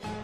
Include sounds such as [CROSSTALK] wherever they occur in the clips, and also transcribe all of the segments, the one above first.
thank you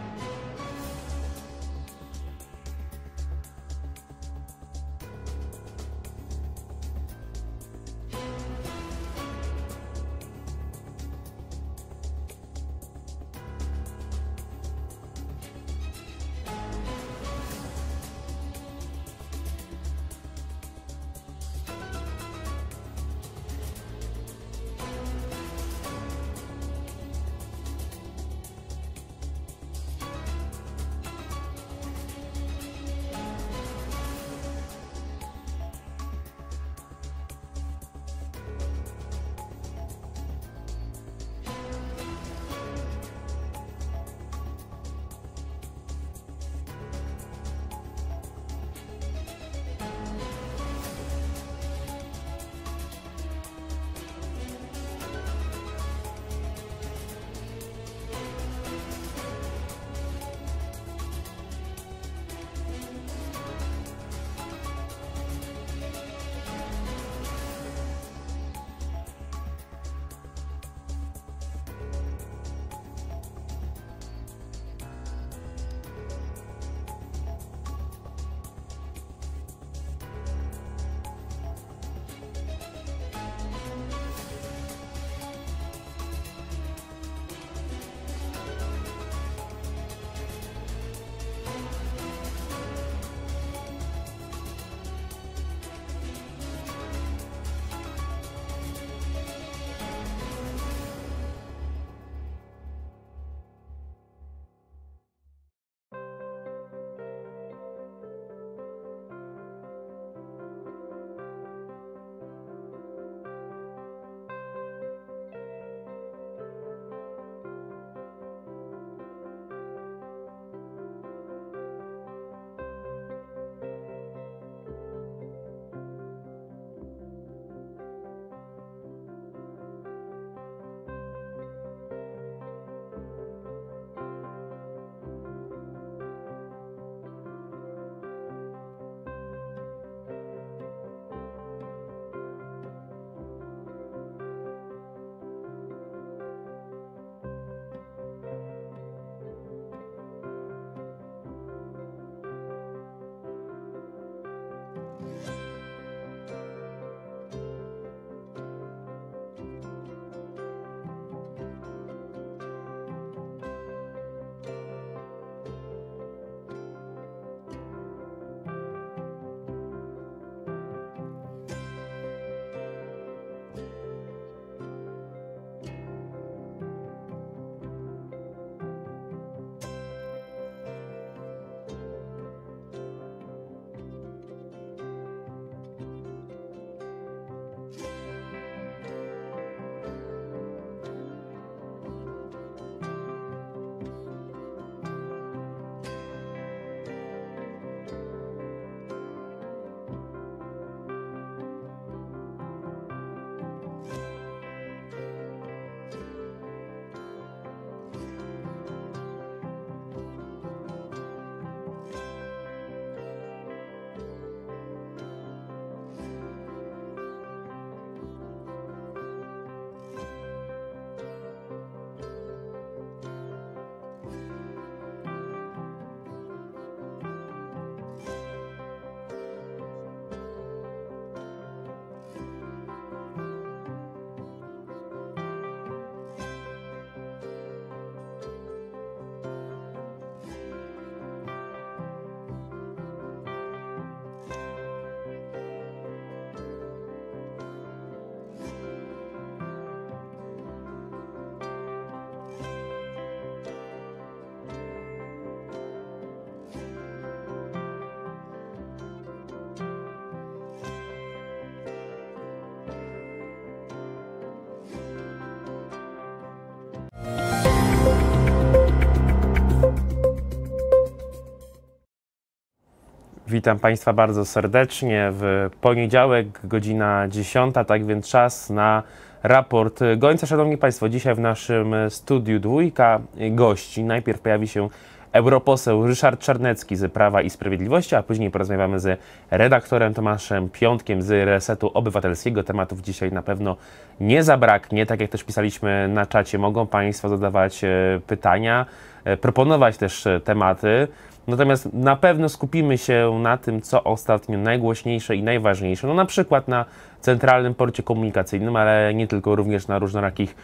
Witam Państwa bardzo serdecznie. W poniedziałek, godzina 10, tak więc czas na raport Gońca. Szanowni Państwo, dzisiaj w naszym studiu dwójka gości. Najpierw pojawi się europoseł Ryszard Czarnecki z Prawa i Sprawiedliwości, a później porozmawiamy z redaktorem Tomaszem Piątkiem z Resetu Obywatelskiego. Tematów dzisiaj na pewno nie zabraknie. Tak jak też pisaliśmy na czacie, mogą Państwo zadawać e, pytania, e, proponować też e, tematy. Natomiast na pewno skupimy się na tym, co ostatnio najgłośniejsze i najważniejsze, no na przykład na Centralnym Porcie Komunikacyjnym, ale nie tylko, również na różnorakich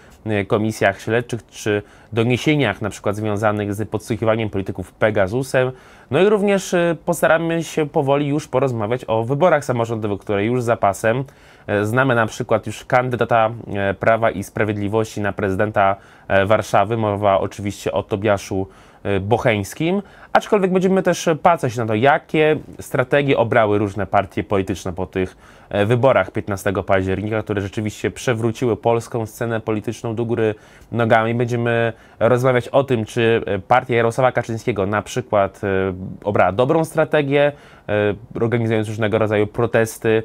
y, komisjach śledczych czy doniesieniach na przykład związanych z podsłuchiwaniem polityków Pegasusem. No i również y, postaramy się powoli już porozmawiać o wyborach samorządowych, które już za pasem. Y, znamy na przykład już kandydata Prawa i Sprawiedliwości na prezydenta Warszawy. Mowa oczywiście o Tobiaszu E, bocheńskim, aczkolwiek będziemy też patrzeć na to, jakie strategie obrały różne partie polityczne po tych E, wyborach 15 października, które rzeczywiście przewróciły polską scenę polityczną do góry nogami. Będziemy rozmawiać o tym, czy e, partia Jarosława Kaczyńskiego na przykład e, obrała dobrą strategię, organizując różnego rodzaju protesty,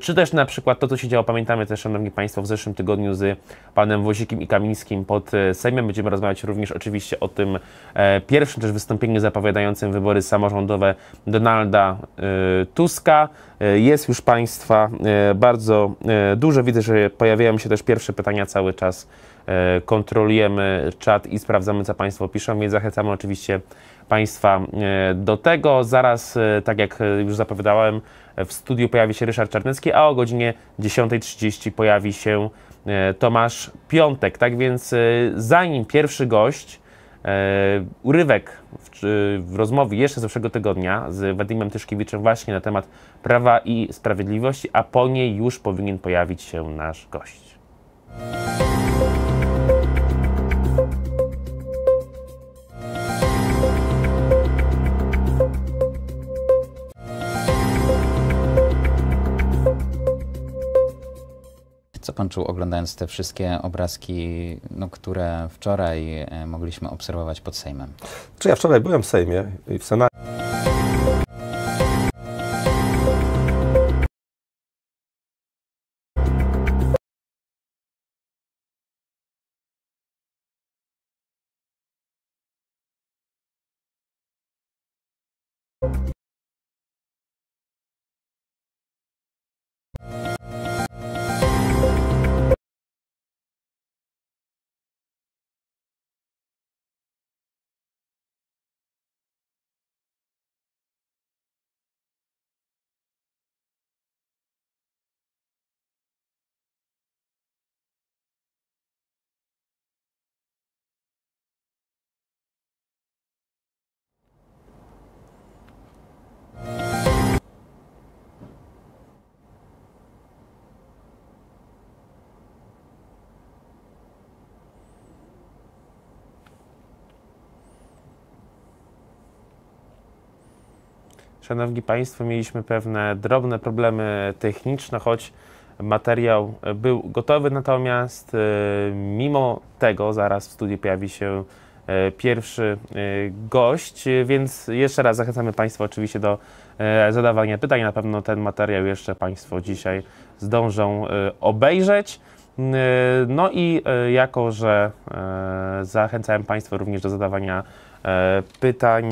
czy też na przykład to, co się działo, pamiętamy też, Szanowni Państwo, w zeszłym tygodniu z panem Wozikiem i Kamińskim pod Sejmem. Będziemy rozmawiać również oczywiście o tym pierwszym też wystąpieniu zapowiadającym wybory samorządowe Donalda Tuska. E, jest już Państwa e, bardzo e, dużo. Widzę, że pojawiają się też pierwsze pytania cały czas. Kontrolujemy czat i sprawdzamy, co Państwo piszą, więc zachęcamy oczywiście Państwa do tego. Zaraz, tak jak już zapowiadałem, w studiu pojawi się Ryszard Czarnecki, a o godzinie 10.30 pojawi się Tomasz Piątek. Tak więc zanim pierwszy gość E, urywek w, w rozmowie jeszcze z zeszłego tygodnia z Wadimem Tyszkiewiczem właśnie na temat Prawa i Sprawiedliwości, a po niej już powinien pojawić się nasz gość. Co pan czuł oglądając te wszystkie obrazki, no, które wczoraj e, mogliśmy obserwować pod Sejmem? Czy ja wczoraj byłem w Sejmie i w Senacie. Szanowni Państwo, mieliśmy pewne drobne problemy techniczne, choć materiał był gotowy, natomiast e, mimo tego zaraz w studiu pojawi się e, pierwszy e, gość, więc jeszcze raz zachęcamy Państwa oczywiście do zadawania pytań. Na pewno ten materiał jeszcze Państwo dzisiaj zdążą obejrzeć. No i jako, że zachęcałem Państwa również do zadawania pytań,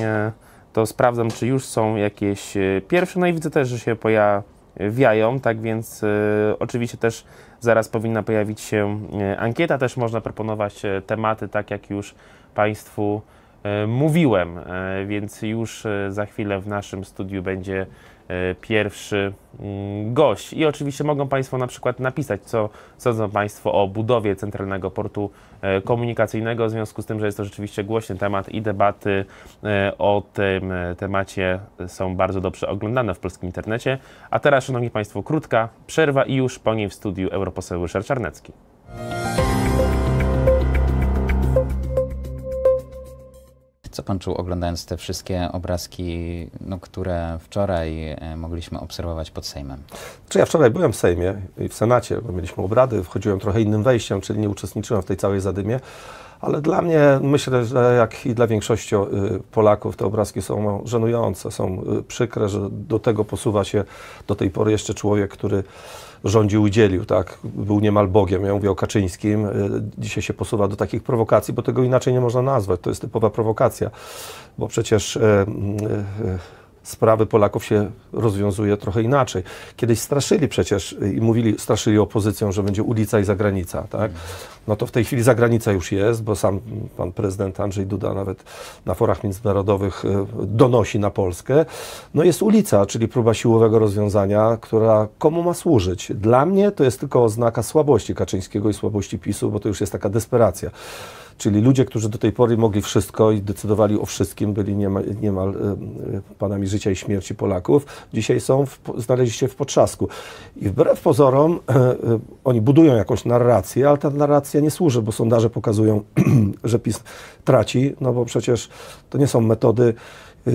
to sprawdzam, czy już są jakieś e, pierwsze. No i widzę też, że się pojawiają, tak więc e, oczywiście też zaraz powinna pojawić się e, ankieta. Też można proponować tematy, tak jak już Państwu mówiłem, więc już za chwilę w naszym studiu będzie E, pierwszy mm, gość. I oczywiście mogą Państwo na przykład napisać, co sądzą Państwo o budowie Centralnego Portu e, Komunikacyjnego, w związku z tym, że jest to rzeczywiście głośny temat i debaty e, o tym temacie są bardzo dobrze oglądane w polskim internecie. A teraz, Szanowni Państwo, krótka przerwa i już po niej w studiu europoseł Ryszard Czarnecki. co pan czuł oglądając te wszystkie obrazki, no, które wczoraj e, mogliśmy obserwować pod Sejmem? Czy ja wczoraj byłem w Sejmie i w Senacie, bo mieliśmy obrady, wchodziłem trochę innym wejściem, czyli nie uczestniczyłem w tej całej zadymie. Ale dla mnie, myślę, że jak i dla większości e, Polaków, te obrazki są żenujące, są e, przykre, że do tego posuwa się do tej pory jeszcze człowiek, który rządził, udzielił, tak? Był niemal Bogiem, ja mówię o Kaczyńskim. Y, dzisiaj się posuwa do takich prowokacji, bo tego inaczej nie można nazwać. To jest typowa prowokacja, bo przecież y, y, sprawy Polaków się rozwiązuje trochę inaczej. Kiedyś straszyli przecież i mówili, straszyli opozycją, że będzie ulica i zagranica, tak? No to w tej chwili zagranica już jest, bo sam pan prezydent Andrzej Duda nawet na forach międzynarodowych e, donosi na Polskę. No jest ulica, czyli próba siłowego rozwiązania, która komu ma służyć? Dla mnie to jest tylko oznaka słabości Kaczyńskiego i słabości PiSu, bo to już jest taka desperacja. Czyli ludzie, którzy do tej pory mogli wszystko i decydowali o wszystkim, byli niemal, niemal e, panami życia i śmierci Polaków, dzisiaj są w, znaleźli się w potrzasku. I wbrew pozorom e, e, oni budują jakąś narrację, ale ta narracja nie służy, bo sondaże pokazują, [CLEARS THROAT] że PiS traci, no bo przecież to nie są metody,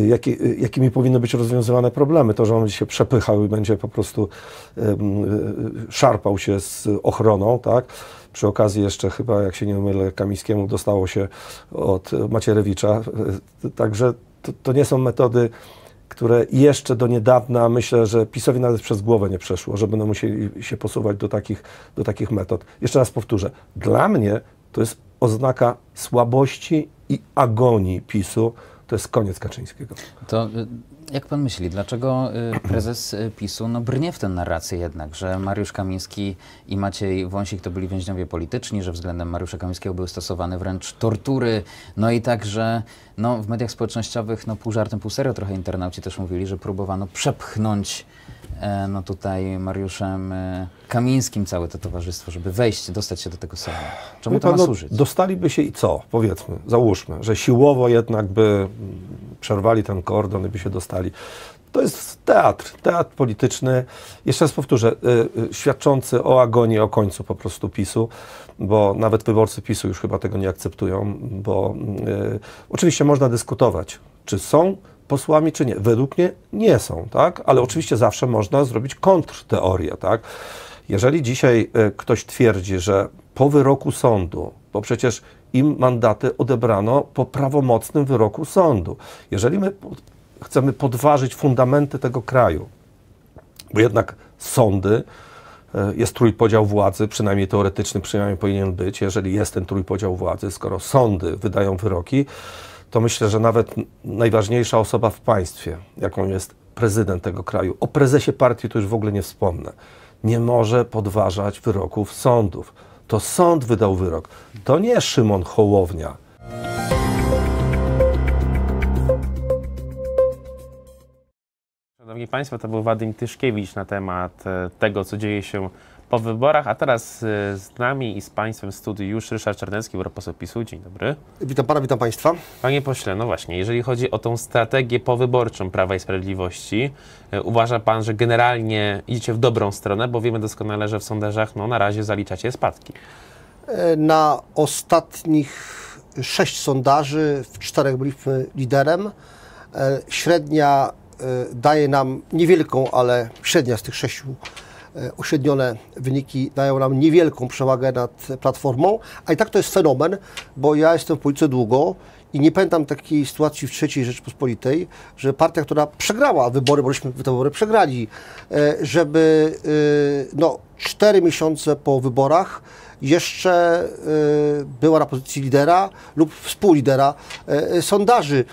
Jaki, jakimi powinny być rozwiązywane problemy. To, że on się przepychał i będzie po prostu um, szarpał się z ochroną, tak? Przy okazji jeszcze chyba, jak się nie mylę, Kamińskiemu dostało się od Macierewicza. Także to, to nie są metody które jeszcze do niedawna myślę, że PiSowi nawet przez głowę nie przeszło, że będą musieli się posuwać do takich, do takich metod. Jeszcze raz powtórzę, dla mnie to jest oznaka słabości i agonii PiSu. To jest koniec Kaczyńskiego. To jak pan myśli, dlaczego y, prezes y, PiSu no, brnie w tę narrację jednak, że Mariusz Kamiński i Maciej Wąsik to byli więźniowie polityczni, że względem Mariusza Kamińskiego były stosowane wręcz tortury, no i także no, w mediach społecznościowych no, pół żartem, pół serio trochę internauci też mówili, że próbowano przepchnąć E, no tutaj Mariuszem e, Kamińskim całe to towarzystwo, żeby wejść, dostać się do tego sejmu? Czemu Wie to pan, ma no, służyć? No, dostaliby się i co? Powiedzmy, załóżmy, że siłowo jednak by przerwali ten kordon i by się dostali. To jest teatr, teatr polityczny, jeszcze raz powtórzę, y, y, świadczący o agonii, o końcu po prostu PiSu, bo nawet wyborcy PiSu już chyba tego nie akceptują, bo yy, oczywiście można dyskutować, czy są posłami, czy nie. Według mnie nie są, tak? Ale oczywiście zawsze można zrobić kontrteorię, tak? Jeżeli dzisiaj e, ktoś twierdzi, że po wyroku sądu, bo przecież im mandaty odebrano po prawomocnym wyroku sądu. Jeżeli my chcemy podważyć fundamenty tego kraju, bo jednak sądy, e, jest trójpodział władzy, przynajmniej teoretyczny, przynajmniej powinien być, jeżeli jest ten trójpodział władzy, skoro sądy wydają wyroki, to myślę, że nawet najważniejsza osoba w państwie, jaką jest prezydent tego kraju, o prezesie partii to już w ogóle nie wspomnę, nie może podważać wyroków sądów. To sąd wydał wyrok, to nie Szymon Hołownia. Szanowni Państwo, to był Wadym Tyszkiewicz na temat e, tego, co dzieje się po wyborach, a teraz y, z nami i z Państwem studiu już Ryszard Czarnecki, europoseł PiSu. Dzień dobry. Witam Pana, witam Państwa. Panie pośle, no właśnie, jeżeli chodzi o tą strategię powyborczą Prawa i Sprawiedliwości, y, uważa Pan, że generalnie idziecie w dobrą stronę, bo wiemy doskonale, że w sondażach no, na razie zaliczacie spadki. E, na ostatnich sześć sondaży, w czterech byliśmy liderem. E, średnia e, daje nam niewielką, ale średnia z tych sześciu E, uśrednione wyniki dają nam niewielką przewagę nad platformą, a i tak to jest fenomen, bo ja jestem w Polsce długo i nie pamiętam takiej sytuacji w III Rzeczpospolitej, że partia, która przegrała wybory, bo żeśmy te wybory przegrali, e, żeby e, no, 4 miesiące po wyborach jeszcze była na pozycji lidera lub współlidera sondaży,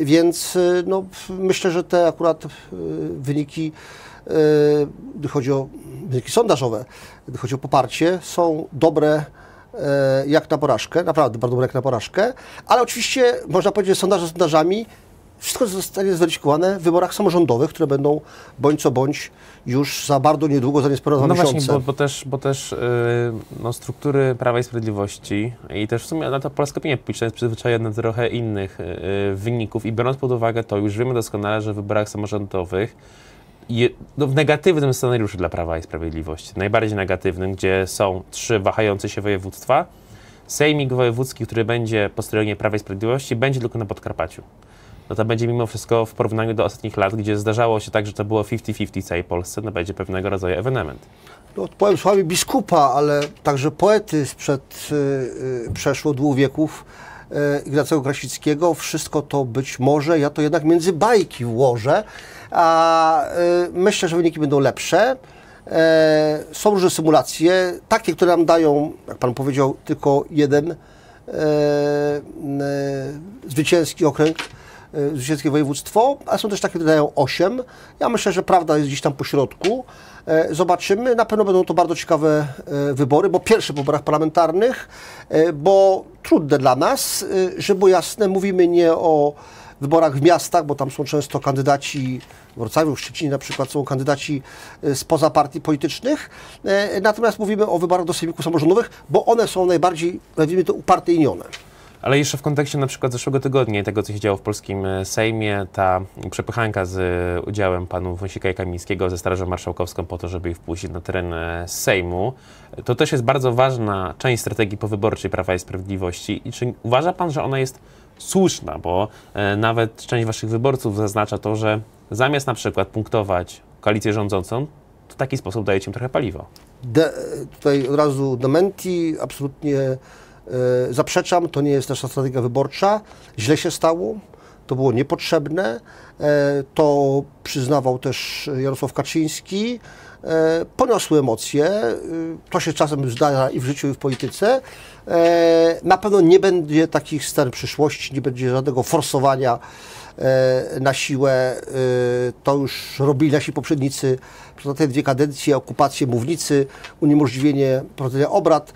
więc no, myślę, że te akurat wyniki gdy chodzi o wyniki sondażowe, gdy chodzi o poparcie, są dobre e, jak na porażkę, naprawdę bardzo dobre jak na porażkę, ale oczywiście można powiedzieć, że sondaże sondażami wszystko zostanie zweryfikowane w wyborach samorządowych, które będą bądź co bądź już za bardzo niedługo, za niespełna dwa no Właśnie, bo, bo też, bo też yy, no, struktury Prawa i Sprawiedliwości i też w sumie na to polska opinia publiczna jest przyzwyczajona do trochę innych yy, wyników i biorąc pod uwagę to, już wiemy doskonale, że w wyborach samorządowych no w negatywnym scenariuszu dla Prawa i Sprawiedliwości, najbardziej negatywnym, gdzie są trzy wahające się województwa, Sejmik Wojewódzki, który będzie po stronie Prawa i Sprawiedliwości, będzie tylko na Podkarpaciu. No to będzie mimo wszystko w porównaniu do ostatnich lat, gdzie zdarzało się tak, że to było 50-50 całej Polsce, no będzie pewnego rodzaju ewenement. No, powiem sławie biskupa, ale także poety sprzed y, y, przeszło dwóch wieków y, Ignacego Krasickiego, wszystko to być może, ja to jednak między bajki włożę, a y, myślę, że wyniki będą lepsze. E, są różne symulacje, takie, które nam dają, jak Pan powiedział, tylko jeden e, zwycięski okręg, e, zwycięskie województwo, ale są też takie, które dają 8. Ja myślę, że prawda jest gdzieś tam po środku. Zobaczymy. Na pewno będą to bardzo ciekawe wybory, bo pierwsze w wyborach parlamentarnych, bo trudne dla nas, żeby było jasne, mówimy nie o wyborach w miastach, bo tam są często kandydaci w Wrocławiu, w Szczecinie na przykład są kandydaci e, spoza partii politycznych. E, natomiast mówimy o wyborach do sejmików samorządowych, bo one są najbardziej, nazwijmy to, upartyjnione. Ale jeszcze w kontekście na przykład zeszłego tygodnia i tego, co się działo w polskim e, Sejmie, ta przepychanka z udziałem panów Wąsika i Kamińskiego ze Strażą Marszałkowską po to, żeby ich wpuścić na teren Sejmu, to też jest bardzo ważna część strategii powyborczej Prawa i Sprawiedliwości. I czy uważa pan, że ona jest słuszna, bo e, nawet część waszych wyborców zaznacza to, że zamiast na przykład punktować koalicję rządzącą, to w taki sposób dajecie im trochę paliwo. De, tutaj od razu dementi, absolutnie e, zaprzeczam, to nie jest nasza strategia wyborcza. Źle się stało, to było niepotrzebne, e, to przyznawał też Jarosław Kaczyński. E, poniosły emocje. E, to się czasem zdarza i w życiu, i w polityce. E, na pewno nie będzie takich scen przyszłości, nie będzie żadnego forsowania na siłę. To już robili nasi poprzednicy przez te dwie kadencje, okupację mównicy, uniemożliwienie prowadzenia obrad.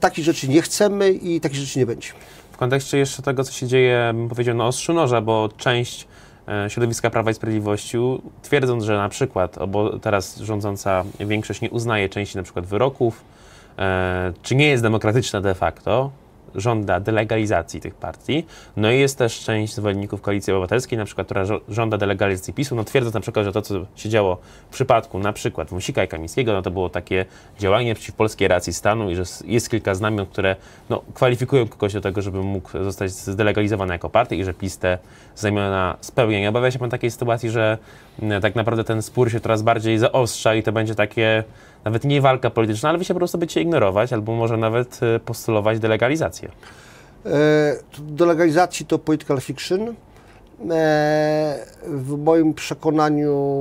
Takich rzeczy nie chcemy i takich rzeczy nie będzie. W kontekście jeszcze tego, co się dzieje, bym powiedział, na ostrzu noża, bo część E, środowiska Prawa i Sprawiedliwości, twierdząc, że na przykład, bo teraz rządząca większość nie uznaje części na przykład wyroków, e, czy nie jest demokratyczna de facto, żąda delegalizacji tych partii, no i jest też część zwolenników Koalicji Obywatelskiej, na przykład, która żąda delegalizacji PiSu, no twierdząc na przykład, że to, co się działo w przypadku na przykład Musika i Kamińskiego, no to było takie działanie przeciw polskiej racji stanu i że jest kilka znamion, które no, kwalifikują kogoś do tego, żeby mógł zostać zdelegalizowany jako partia i że PiS te znamiona spełnia. Nie obawia się pan takiej sytuacji, że mm, tak naprawdę ten spór się coraz bardziej zaostrza i to będzie takie nawet nie walka polityczna, ale wy się po prostu będziecie ignorować albo może nawet e, postulować delegalizację. E, do legalizacji to political fiction. E, w moim przekonaniu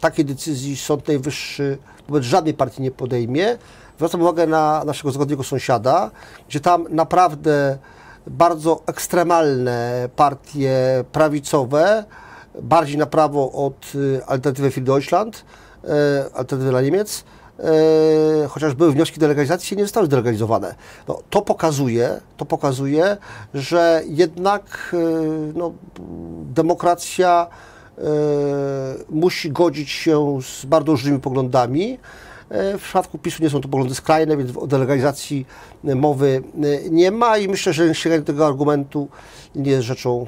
takiej decyzji Sąd Najwyższy wobec żadnej partii nie podejmie. Zwracam uwagę na naszego zachodniego sąsiada, gdzie tam naprawdę bardzo ekstremalne partie prawicowe, bardziej na prawo od Alternatywy für Deutschland, E, alternatywy dla Niemiec, e, chociaż były wnioski delegalizacji, nie zostały zdelegalizowane. No, to, pokazuje, to pokazuje, że jednak e, no, demokracja musi godzić się z bardzo różnymi poglądami. W przypadku PiSu nie są to poglądy skrajne, więc o delegalizacji mowy nie ma i myślę, że sięganie tego argumentu nie jest rzeczą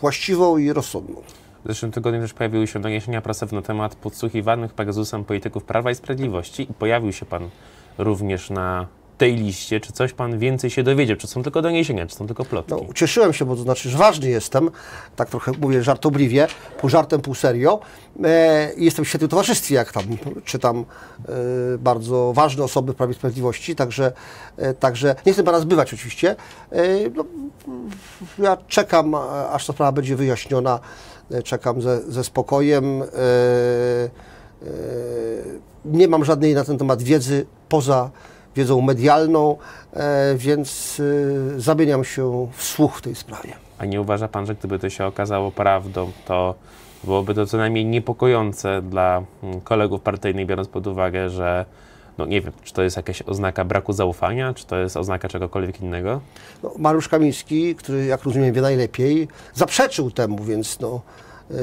właściwą i rozsądną. W zeszłym tygodniu też pojawiły się doniesienia prasowe na temat podsłuchiwanych Pegasusem polityków Prawa i Sprawiedliwości i pojawił się Pan również na tej liście, czy coś pan więcej się dowiedział, czy są tylko doniesienia, czy są tylko plotki? No, ucieszyłem się, bo to znaczy, że ważny jestem, tak trochę mówię żartobliwie, pół żartem, pół serio. E, jestem w świetnym towarzystwie, jak tam czytam e, bardzo ważne osoby w Prawie Sprawiedliwości, także, e, także nie chcę pana zbywać oczywiście. E, no, ja czekam, aż ta sprawa będzie wyjaśniona E, czekam ze, ze spokojem. E, e, nie mam żadnej na ten temat wiedzy poza wiedzą medialną, więc zamieniam się w słuch w tej sprawie. A nie uważa Pan, że gdyby to się okazało prawdą, to byłoby to co najmniej niepokojące dla mm, kolegów partyjnych, biorąc pod uwagę, że no nie wiem, czy to jest jakaś oznaka braku zaufania, czy to jest oznaka czegokolwiek innego? No, Mariusz Kamiński, który jak rozumiem wie najlepiej, zaprzeczył temu, więc no, y,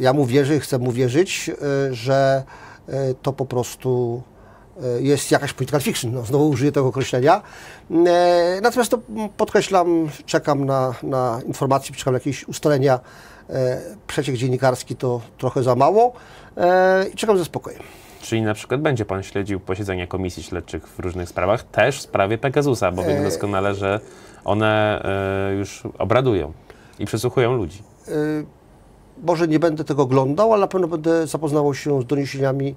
ja mu wierzę, chcę mu wierzyć, y, że y, to po prostu y, jest jakaś political fiction, no, znowu użyję tego określenia. Y, natomiast to podkreślam, czekam na, na informacje, czekam na jakieś ustalenia. Y, przeciek dziennikarski to trochę za mało i czekam ze spokojem. Czyli na przykład będzie pan śledził posiedzenia komisji śledczych w różnych sprawach, też w sprawie Pegasusa, bo wiemy e, doskonale, że one e, już obradują i przesłuchują ludzi. E, może nie będę tego oglądał, ale na pewno będę zapoznawał się z doniesieniami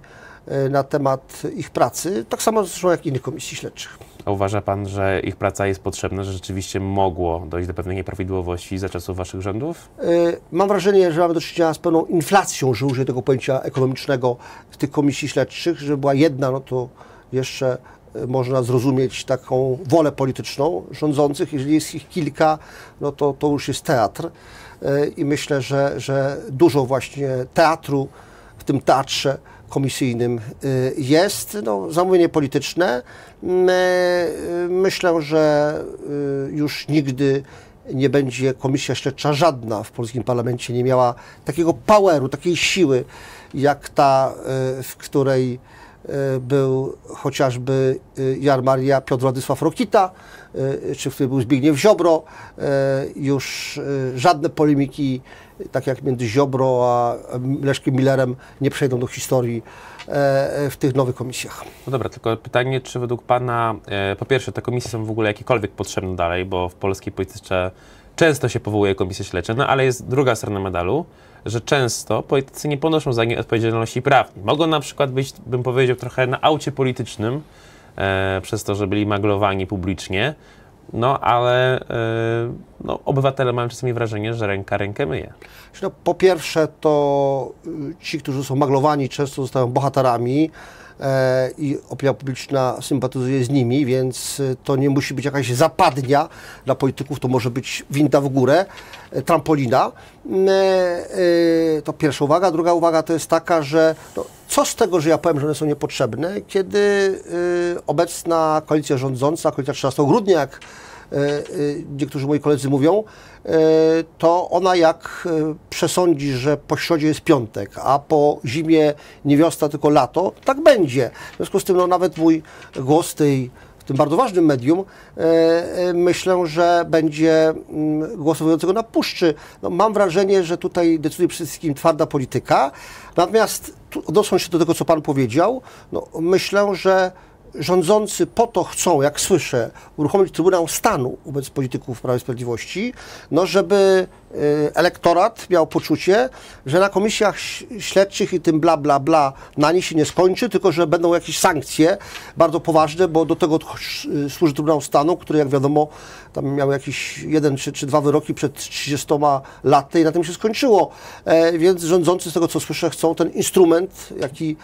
e, na temat ich pracy, tak samo zresztą jak innych komisji śledczych. A uważa Pan, że ich praca jest potrzebna, że rzeczywiście mogło dojść do pewnej nieprawidłowości za czasów Waszych rządów? E, mam wrażenie, że mamy do czynienia z pewną inflacją, że użyję tego pojęcia ekonomicznego w tych komisji śledczych, że była jedna, no to jeszcze e, można zrozumieć taką wolę polityczną rządzących, jeżeli jest ich kilka, no to to już jest teatr i myślę, że, że dużo właśnie teatru w tym teatrze komisyjnym y, jest. No, zamówienie polityczne. Mm, e, y, myślę, że y, już nigdy nie będzie komisja śledcza żadna w polskim parlamencie nie miała takiego poweru, takiej siły, jak ta, w której E, był chociażby e, Jar Maria Piotr Władysław Rokita, e, czy w którym był Zbigniew Ziobro. Już żadne polemiki, tak jak między Ziobro a Leszkiem Millerem, nie przejdą do historii w tych nowych komisjach. No dobra, tylko pytanie, czy według Pana, po pierwsze, te komisje są w ogóle jakiekolwiek potrzebne dalej, bo w polskiej polityce często się powołuje komisje śledcze, no ale jest druga strona medalu, że często politycy nie ponoszą za nie odpowiedzialności prawnej. Mogą na przykład być, bym powiedział, trochę na aucie politycznym, e, przez to, że byli maglowani publicznie, no ale e, no, obywatele mają czasami wrażenie, że ręka rękę myje. No, po pierwsze, to y, ci, którzy są maglowani, często zostają bohaterami. E, i opinia publiczna sympatyzuje z nimi, więc e, to nie musi być jakaś zapadnia dla polityków, to może być winda w górę, e, trampolina. Mm, to pierwsza uwaga. Druga uwaga to jest taka, że no, co z tego, że ja powiem, że one są niepotrzebne, kiedy obecna koalicja rządząca, koalicja 13 grudnia, jak E, e, niektórzy moi koledzy mówią, e, to ona jak przesądzi, że po środzie jest piątek, a po zimie nie wiosna, tylko lato, tak będzie. W związku z tym no, nawet mój głos tej w tym bardzo ważnym medium, myślę, że będzie mm, głosowującego na puszczy. No, mam wrażenie, że tutaj decyduje przede wszystkim twarda polityka. Natomiast odnosząc się do tego, co Pan powiedział, no, myślę, że rządzący po to chcą, jak słyszę, uruchomić Trybunał Stanu wobec polityków Prawa i Sprawiedliwości, no żeby y, elektorat miał poczucie, że na komisjach śledczych i tym bla, bla, bla na nie się nie skończy, tylko że będą jakieś sankcje bardzo poważne, bo do tego y, służy Trybunał Stanu, który jak wiadomo tam miał jakieś jeden czy, czy dwa wyroki przed 30 laty i na tym się skończyło. E, więc rządzący z tego co słyszę chcą ten instrument, jaki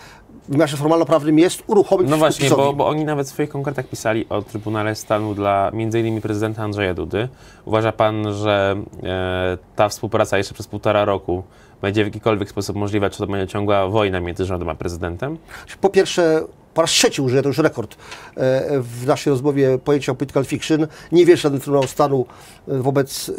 w miarze formalno-prawnym jest uruchomić No właśnie, bo, bo, oni nawet w swoich konkretach pisali o Trybunale Stanu dla m.in. prezydenta Andrzeja Dudy. Uważa pan, że e, ta współpraca jeszcze przez półtora roku będzie w jakikolwiek sposób możliwa, czy to będzie ciągła wojna między rządem a prezydentem? Po pierwsze, po raz trzeci użyję, to już rekord e, w naszej rozmowie pojęcia political fiction, nie wiesz żaden Trybunał Stanu e, wobec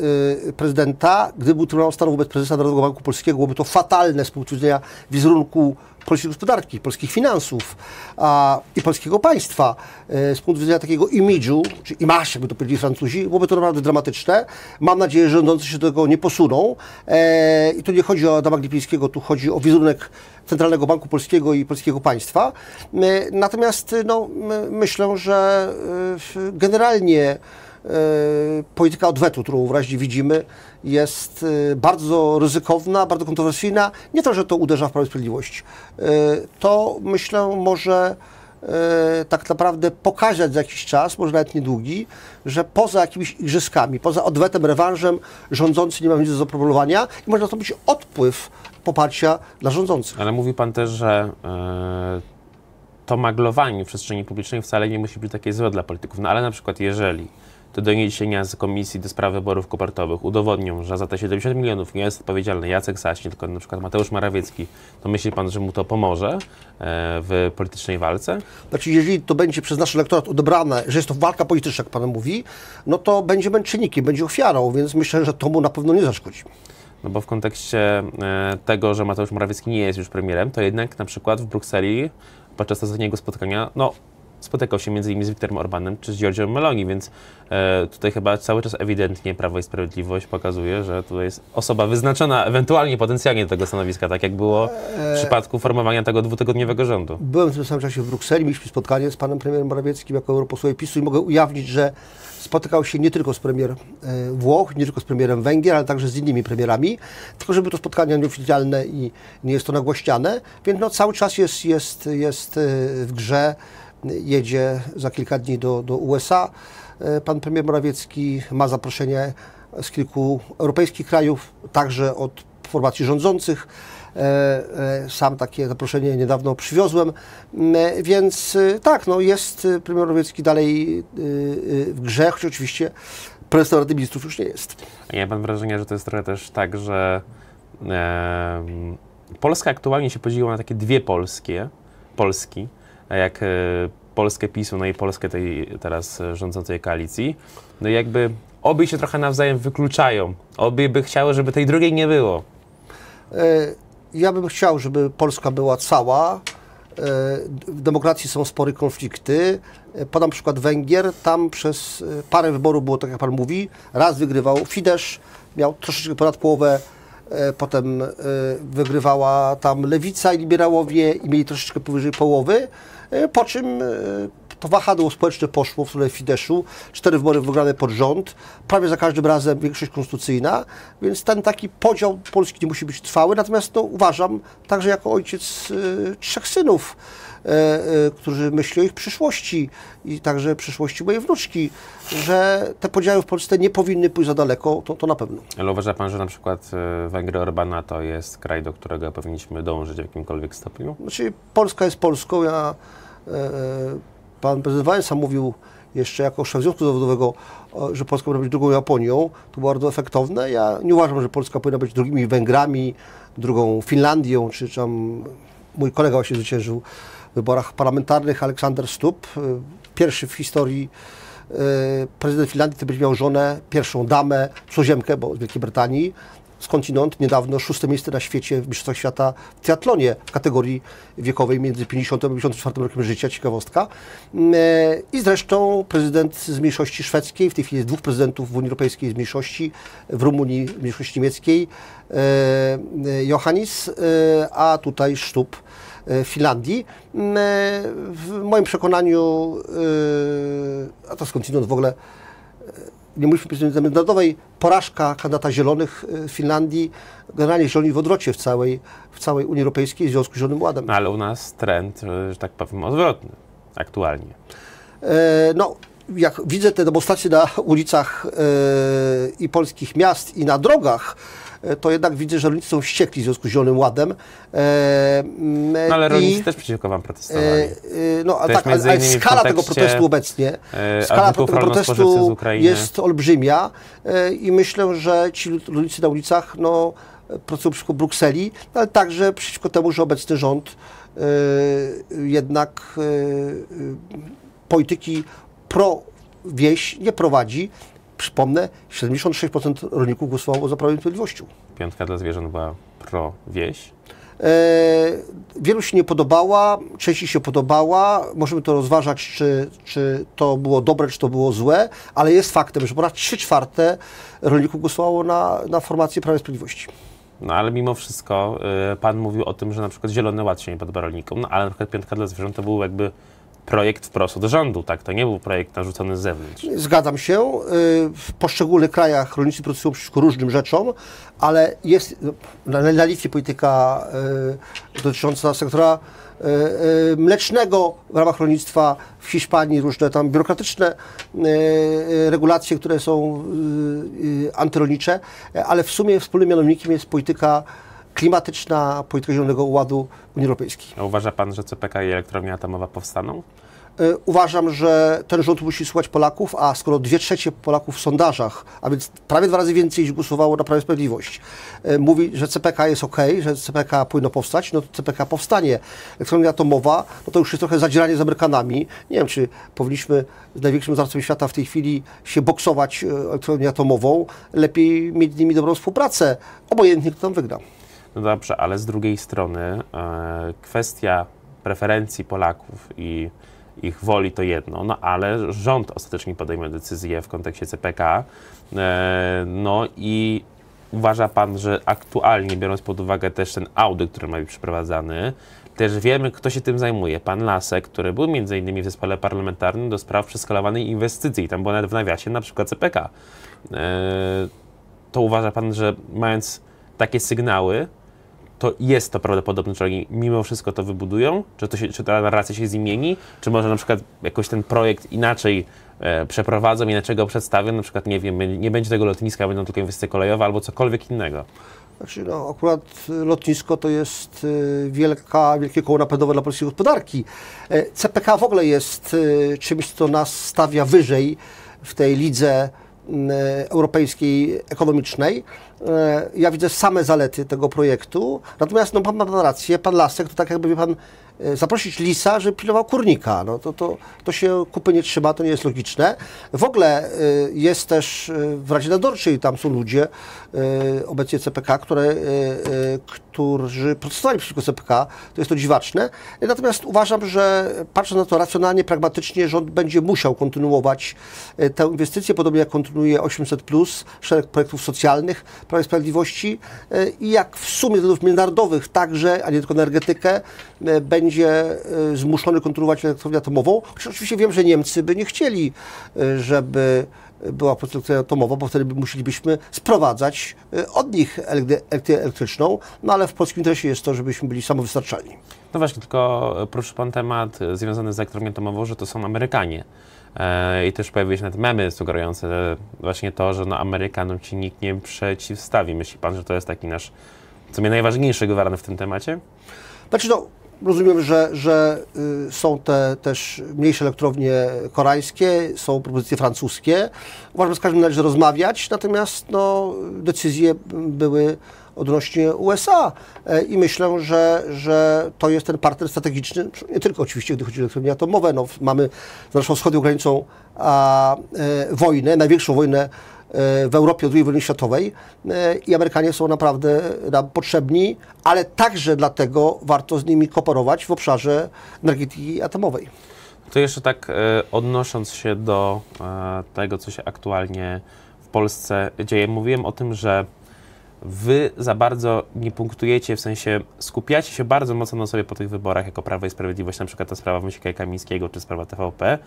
e, prezydenta. Gdyby był Trybunał Stanu wobec prezesa Narodowego Banku Polskiego, byłoby to fatalne z punktu widzenia wizerunku polskiej gospodarki, polskich finansów a, i polskiego państwa e, z punktu widzenia takiego imidżu, czy imaż, jakby to powiedzieli Francuzi, byłoby to naprawdę dramatyczne. Mam nadzieję, że rządzący się do tego nie posuną. E, I tu nie chodzi o Adama Glipińskiego, tu chodzi o wizerunek Centralnego Banku Polskiego i polskiego państwa. E, natomiast no, my, myślę, że e, generalnie E, polityka odwetu, którą wyraźnie widzimy, jest e, bardzo ryzykowna, bardzo kontrowersyjna. Nie to, że to uderza w Prawo i Sprawiedliwość. E, to myślę może tak naprawdę pokazać za jakiś czas, może nawet niedługi, że poza jakimiś igrzyskami, poza odwetem, rewanżem rządzący nie mają nic do zaproponowania i może nastąpić odpływ poparcia dla rządzących. Ale mówi Pan też, że to maglowanie w przestrzeni publicznej wcale nie musi być takie złe dla polityków. No ale na przykład jeżeli te doniesienia z Komisji do Spraw Wyborów Kopertowych udowodnią, że za te 70 milionów nie jest odpowiedzialny Jacek Sasin, tylko na przykład Mateusz Morawiecki, to myśli Pan, że mu to pomoże e, w politycznej walce? Znaczy, jeżeli to będzie przez nasz elektorat odebrane, że jest to walka polityczna, jak Pan mówi, no to będzie męczennikiem, będzie ofiarą, więc myślę, że to mu na pewno nie zaszkodzi. No bo w kontekście e, tego, że Mateusz Morawiecki nie jest już premierem, to jednak na przykład w Brukseli podczas ostatniego spotkania, no spotykał się m.in. z Wiktorem Orbanem czy z Giorgio Meloni, więc e, tutaj chyba cały czas ewidentnie Prawo i Sprawiedliwość pokazuje, że tutaj jest osoba wyznaczona ewentualnie potencjalnie do tego stanowiska, tak jak było w e, przypadku formowania tego dwutygodniowego rządu. Byłem w tym samym czasie w Brukseli, mieliśmy spotkanie z panem premierem Morawieckim jako europosłowie PiSu i mogę ujawnić, że spotykał się nie tylko z premier e, Włoch, nie tylko z premierem Węgier, ale także z innymi premierami, tylko żeby to spotkanie nieoficjalne i nie jest to nagłościane, więc no, cały czas jest, jest, jest e, w grze jedzie za kilka dni do, do USA. E, pan premier Morawiecki ma zaproszenie z kilku europejskich krajów, także od formacji rządzących. E, e, sam takie zaproszenie niedawno przywiozłem, więc tak, no jest premier Morawiecki dalej w grze, choć oczywiście prezes Rady Ministrów już nie jest. ja mam wrażenie, że to jest trochę też tak, że Polska aktualnie się podzieliła na takie dwie polskie, Polski. E, jak e, Polskę PiSu, no i Polskę tej teraz e, rządzącej koalicji. No i jakby obie się trochę nawzajem wykluczają. Obie by chciały, żeby tej drugiej nie było. Ja bym chciał, żeby Polska była cała. W demokracji są spory konflikty. Podam przykład Węgier. Tam przez parę wyborów było, tak jak pan mówi, raz wygrywał Fidesz, miał troszeczkę ponad połowę E, potem e, wygrywała tam lewica i liberałowie i mieli troszeczkę powyżej połowy, e, po czym to wahadło społeczne poszło w stronę Fideszu, cztery wybory wygrane pod rząd, prawie za każdym razem większość konstytucyjna, więc ten taki podział Polski nie musi być trwały, natomiast to no, uważam także jako ojciec trzech synów, E, e, którzy myślą o ich przyszłości i także przyszłości mojej wnuczki, że te podziały w Polsce nie powinny pójść za daleko, to, to na pewno. Ale uważa Pan, że na przykład e, Węgry Orbana to jest kraj, do którego powinniśmy dążyć w jakimkolwiek stopniu? Znaczy, Polska jest Polską. Ja, pan prezydent Wałęsa mówił jeszcze jako szef Związku Zawodowego, że Polska powinna być drugą Japonią. To było bardzo efektowne. Ja nie uważam, że Polska powinna być drugimi Węgrami, drugą Finlandią, czy tam mój kolega właśnie zwyciężył wyborach parlamentarnych Aleksander Stubb, y, pierwszy w historii y, prezydent Finlandii, który będzie miał żonę, pierwszą damę, cudzoziemkę, bo z Wielkiej Brytanii, skądinąd niedawno szóste miejsce na świecie w Mistrzostwach Świata w triatlonie w kategorii wiekowej między 50 a 54 rokiem życia, ciekawostka. Mm, e, I zresztą prezydent z mniejszości szwedzkiej, w tej chwili jest dwóch prezydentów w Unii Europejskiej z mniejszości, w Rumunii w mniejszości niemieckiej, e, e, Johannes, a tutaj Sztub. Finlandii. Mm, w moim przekonaniu, a to skądinąd w ogóle nie mówiliśmy prezydencji międzynarodowej, porażka kandydata Zielonych w y, Finlandii, generalnie Zieloni w odrocie w całej, w całej Unii Europejskiej w związku z Zielonym Ładem. No, ale u nas trend, y, że tak powiem, odwrotny aktualnie. E, no, jak widzę te demonstracje na ulicach e, i polskich miast i na drogach, E, to jednak widzę, że rolnicy są wściekli w związku z Zielonym Ładem. E, no, ale i, rolnicy też przeciwko Wam protestowali. E, no, tak, ale, ale skala tego protestu obecnie, skala tego protestu jest olbrzymia i myślę, że ci rolnicy na ulicach no, protestują przeciwko Brukseli, no, ale także przeciwko temu, że obecny rząd jednak polityki pro wieś nie prowadzi, Przypomnę, 76% rolników głosowało za Prawem i Sprawiedliwością. Piątka dla zwierząt była pro-wieś. E, wielu się nie podobała, części się podobała. Możemy to rozważać, czy, czy to było dobre, czy to było złe, ale jest faktem, że ponad 3 czwarte rolników głosowało na, na formację Prawa i Sprawiedliwości. No ale mimo wszystko y, Pan mówił o tym, że na przykład Zielony Ład się nie podoba rolnikom, no ale na przykład Piątka dla Zwierząt to był jakby projekt wprost od rządu, tak? To nie był projekt narzucony z zewnątrz. Zgadzam się. Y, w poszczególnych krajach rolnicy protestują przeciwko różnym rzeczom, ale jest no, na, na Litwie polityka y, dotycząca sektora y, mlecznego w ramach rolnictwa, w Hiszpanii różne tam biurokratyczne regulacje, które są antyrolnicze, ale w sumie wspólnym mianownikiem jest polityka klimatyczna polityka Zielonego Ładu Unii Europejskiej. A uważa Pan, że CPK i elektrownia atomowa powstaną? E, uważam, że ten rząd musi słuchać Polaków, a skoro dwie trzecie Polaków w sondażach, a więc prawie dwa razy więcej niż głosowało na Prawie Sprawiedliwość, e, mówi, że CPK jest ok, że CPK powinno powstać, no to CPK powstanie. Elektrownia atomowa, no to już jest trochę zadzieranie z Amerykanami. Nie wiem, czy powinniśmy z największym zarobcem świata w tej chwili się boksować e, elektrownią atomową. Lepiej mieć z nimi dobrą współpracę, obojętnie kto tam wygra. No dobrze, ale z drugiej strony e, kwestia preferencji Polaków i ich woli to jedno, no ale rząd ostatecznie podejmie decyzję w kontekście CPK. E, no i uważa Pan, że aktualnie, biorąc pod uwagę też ten audyt, który ma być przeprowadzany, też wiemy, kto się tym zajmuje. Pan Lasek, który był między innymi w zespole parlamentarnym do spraw przeskalowanej inwestycji, tam było nawet w nawiasie na przykład CPK. E, to uważa Pan, że mając takie sygnały, to jest to prawdopodobne, czy oni mimo wszystko to wybudują? Czy, to się, czy ta narracja się zmieni? Czy może na przykład jakoś ten projekt inaczej e, przeprowadzą, inaczej go przedstawią? Na przykład, nie wiem, nie będzie tego lotniska, będą tylko inwestycje kolejowe albo cokolwiek innego. Znaczy, no, akurat lotnisko to jest e, wielka, wielkie koło napędowe dla polskiej gospodarki. E, CPK w ogóle jest e, czymś, co nas stawia wyżej w tej lidze europejskiej ekonomicznej. E, ja widzę same zalety tego projektu, natomiast no, pan ma rację, pan Lasek, to tak jakby pan Y, zaprosić lisa, żeby pilnował kurnika. No to, to, to się kupy nie trzyma, to nie jest logiczne. W ogóle y, jest też y, w Radzie Nadzorczej, tam są ludzie, obecnie CPK, które, którzy protestowali przeciwko CPK. To jest to dziwaczne. Natomiast uważam, że patrząc na to racjonalnie, pragmatycznie, rząd będzie musiał kontynuować tę inwestycję, podobnie jak kontynuuje 800+, plus, szereg projektów socjalnych Prawa i Sprawiedliwości i jak w sumie względów miliardowych także, a nie tylko energetykę, będzie będzie e, zmuszony kontrolować elektrownię atomową. Chociaż oczywiście wiem, że Niemcy by nie chcieli, e, żeby była produkcja atomowa, bo wtedy musielibyśmy sprowadzać e, od nich elektryczną, no ale w polskim interesie jest to, żebyśmy byli samowystarczalni. No właśnie, tylko proszę Pan temat związany z elektrownią atomową, że to są Amerykanie. I też pojawiły się nawet memy sugerujące właśnie to, że no Amerykanom ci nikt nie przeciwstawi. Myśli Pan, że to jest taki nasz, co mnie najważniejszy gwarant w tym temacie? Znaczy no, Rozumiem, że, że y, są te też mniejsze elektrownie koreańskie, są propozycje francuskie. Uważam, że z każdym należy rozmawiać, natomiast no, decyzje były odnośnie USA e, i myślę, że, że to jest ten partner strategiczny, nie tylko oczywiście, gdy chodzi o elektrownie atomowe. No, mamy za naszą wschodnią granicą a, e, wojnę, największą wojnę E, w Europie od II wojny światowej e, i Amerykanie są naprawdę e, nam potrzebni, ale także dlatego warto z nimi kooperować w obszarze energetyki atomowej. To jeszcze tak odnosząc się do tego, co się aktualnie w Polsce dzieje, mówiłem o tym, że wy za bardzo nie punktujecie, w sensie skupiacie się bardzo mocno na sobie po tych wyborach jako Prawo i Sprawiedliwość, na przykład ta sprawa Wąsika i Kamińskiego czy sprawa TVP,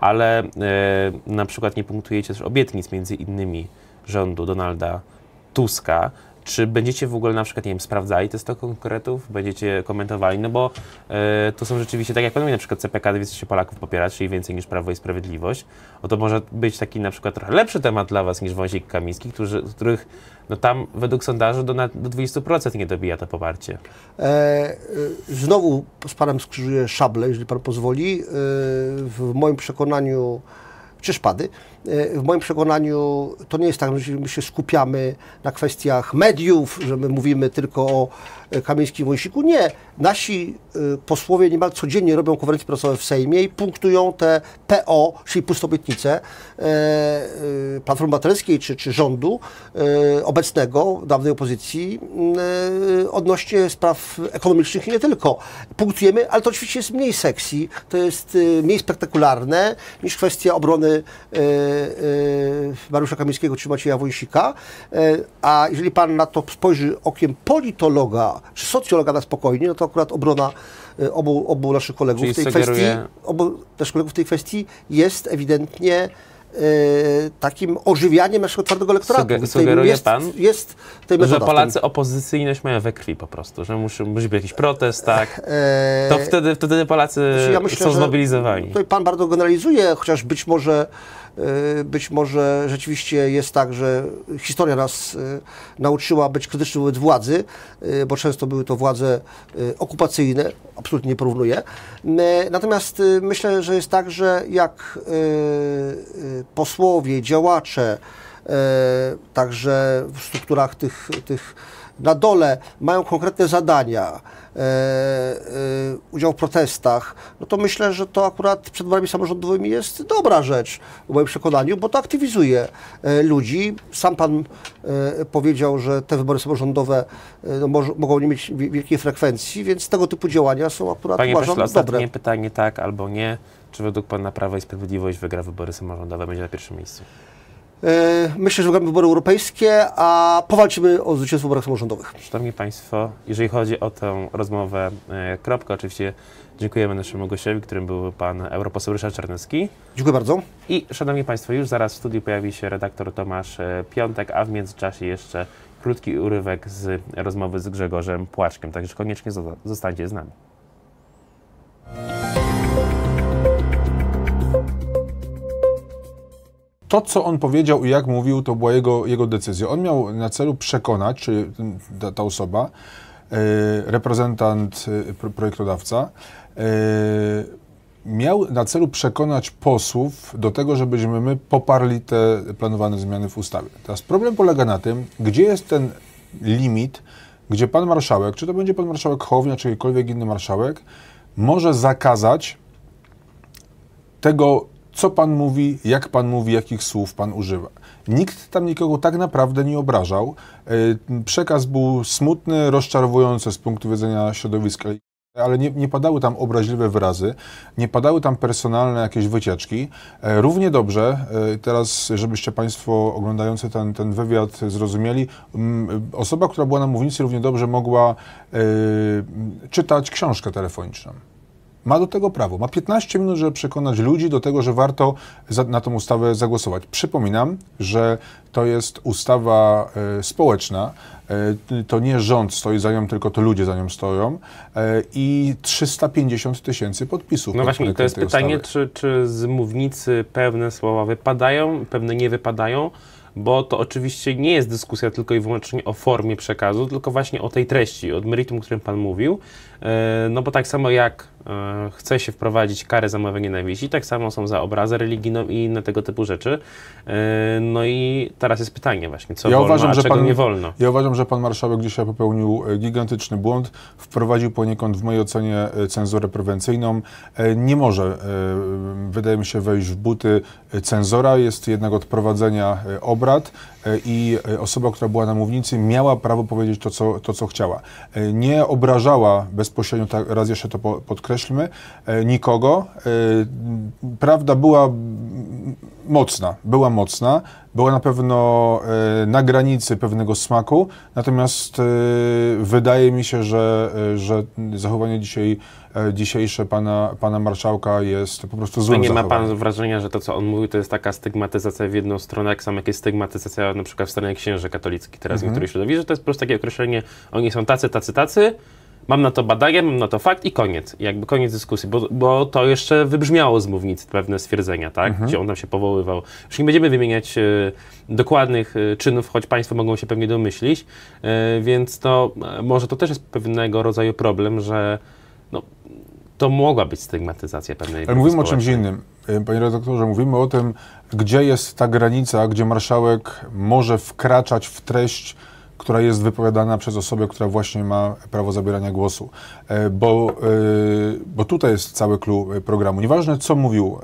ale yy, na przykład nie punktujecie też obietnic między innymi rządu Donalda Tuska, czy będziecie w ogóle na przykład, nie wiem, sprawdzali te 100 konkretów, będziecie komentowali, no bo y, to są rzeczywiście, tak jak pan mówi, na przykład CPK się Polaków popiera, czyli więcej niż Prawo i Sprawiedliwość, Oto no to może być taki na przykład trochę lepszy temat dla was niż Wąsik Kamiński, którzy, których no tam według sondażu do, do 20% nie dobija to poparcie. E, e, znowu z panem skrzyżuję szable, jeżeli pan pozwoli. E, w moim przekonaniu, czy szpady, w moim przekonaniu to nie jest tak, że my się skupiamy na kwestiach mediów, że my mówimy tylko o e, kamieńskim Wąsiku. Nie. Nasi e, posłowie niemal codziennie robią konferencje prasowe w Sejmie i punktują te PO, czyli obietnice e, Platformy Obywatelskiej czy, czy rządu obecnego, dawnej opozycji odnośnie spraw ekonomicznych i nie tylko. Punktujemy, ale to oczywiście jest mniej seksji, to jest mniej spektakularne niż kwestia obrony Y, Mariusza Kamińskiego czy Macieja Wąsika, e, a jeżeli pan na to spojrzy okiem politologa czy socjologa na spokojnie, no to akurat obrona y, obu, obu naszych kolegów w tej kwestii, obu naszych kolegów w tej kwestii jest ewidentnie y, takim ożywianiem naszego twardego elektoratu. sugeruje jest, pan, jest że Polacy opozycyjność mają we krwi po prostu, że musi, musi być jakiś protest, tak? E, to wtedy, wtedy Polacy znaczy, ja myślę, są zmobilizowani. Tutaj pan bardzo generalizuje, chociaż być może Y, być może rzeczywiście jest tak, że historia nas y, nauczyła być krytycznym wobec władzy, y, bo często były to władze okupacyjne, absolutnie nie porównuję. Natomiast myślę, że jest tak, że jak posłowie, działacze, także w strukturach tych, tych na dole mają konkretne zadania, e, e, udział w protestach, no to myślę, że to akurat przed wyborami samorządowymi jest dobra rzecz, w moim przekonaniu, bo to aktywizuje e, ludzi. Sam pan e, powiedział, że te wybory samorządowe e, no, mogą nie mieć wielkiej frekwencji, więc tego typu działania są akurat Panie uważam Panie ostatnie pytanie tak albo nie. Czy według pana Prawa i Sprawiedliwość wygra wybory samorządowe, będzie na pierwszym miejscu? E, myślę, że wygramy wybory europejskie, a powalczymy o zwycięstwo w wyborach samorządowych. Szanowni Państwo, jeżeli chodzi o tę rozmowę, e, kropkę, oczywiście dziękujemy naszemu gościowi, którym był pan europoseł Ryszard Czarnecki. Dziękuję bardzo. I Szanowni Państwo, już zaraz w studiu pojawi się redaktor Tomasz e, Piątek, a w międzyczasie jeszcze krótki urywek z rozmowy z Grzegorzem Płaczkiem, także koniecznie zostańcie z nami. to, co on powiedział i jak mówił, to była jego, jego decyzja. On miał na celu przekonać, czyli ta, ta osoba, e, reprezentant, e, projektodawca, e, miał na celu przekonać posłów do tego, żebyśmy my poparli te planowane zmiany w ustawie. Teraz problem polega na tym, gdzie jest ten limit, gdzie pan marszałek, czy to będzie pan marszałek Chownia czy jakikolwiek inny marszałek, może zakazać tego co pan mówi, jak pan mówi, jakich słów pan używa. Nikt tam nikogo tak naprawdę nie obrażał. E, przekaz był smutny, rozczarowujący z punktu widzenia środowiska ale nie, nie, padały tam obraźliwe wyrazy, nie padały tam personalne jakieś wycieczki. E, równie dobrze, e, teraz żebyście Państwo oglądający ten, ten wywiad zrozumieli, osoba, która była na mównicy równie dobrze mogła czytać książkę telefoniczną. Ma do tego prawo. Ma 15 minut, żeby przekonać ludzi do tego, że warto za, na tą ustawę zagłosować. Przypominam, że to jest ustawa y, społeczna. E, to nie rząd stoi za nią, tylko to ludzie za nią stoją. E, I 350 tysięcy podpisów. No właśnie, to jest pytanie, czy, czy z mównicy pewne słowa wypadają, pewne nie wypadają bo to oczywiście nie jest dyskusja tylko i wyłącznie o formie przekazu, tylko właśnie o tej treści, o meritum, o którym Pan mówił, E, no bo tak samo jak e, chce się wprowadzić karę za mowę nienawiści, tak samo są za obrazę religijną i inne tego typu rzeczy. E, no i teraz jest pytanie właśnie, co ja wolno, uważam, że pan, nie wolno. Ja uważam, że pan marszałek dzisiaj popełnił gigantyczny błąd. Wprowadził poniekąd w mojej ocenie cenzurę prewencyjną. Nie może, wydaje mi się, wejść w buty cenzora. Jest jednak od prowadzenia obrad E, i e, osoba, która była na mównicy, miała prawo powiedzieć to, co, to, co chciała. E, nie obrażała bezpośrednio, tak, raz jeszcze to podkreślmy, nikogo. Prawda była mocna, była mocna, była na pewno e, na granicy pewnego smaku, natomiast e, wydaje mi się, że, e, że zachowanie dzisiaj, dzisiejsze pana, pana marszałka jest po prostu złym nie ma pan wrażenia, że to, co on mówił, to jest taka stygmatyzacja w jedną stronę, tak jak sam jak jest stygmatyzacja na przykład w stronę księży katolickich teraz mhm. niektórych środowisk, że to jest po prostu takie określenie, oni są tacy, tacy, tacy, Mam na to badanie, mam na to fakt i koniec. jakby koniec dyskusji, bo, bo, to jeszcze wybrzmiało z mównicy pewne stwierdzenia, tak? Mhm. Gdzie on nam się powoływał. Już nie będziemy wymieniać e, dokładnych e, czynów, choć Państwo mogą się pewnie domyślić, e, więc to może to też jest pewnego rodzaju problem, że no, to mogła być stygmatyzacja pewnej Ale mówimy o czymś innym. Panie redaktorze, mówimy o tym, gdzie jest ta granica, gdzie marszałek może wkraczać w treść która jest wypowiadana przez osobę, która właśnie ma prawo zabierania głosu. E, bo, e, bo tutaj jest cały klucz programu. Nieważne, co mówił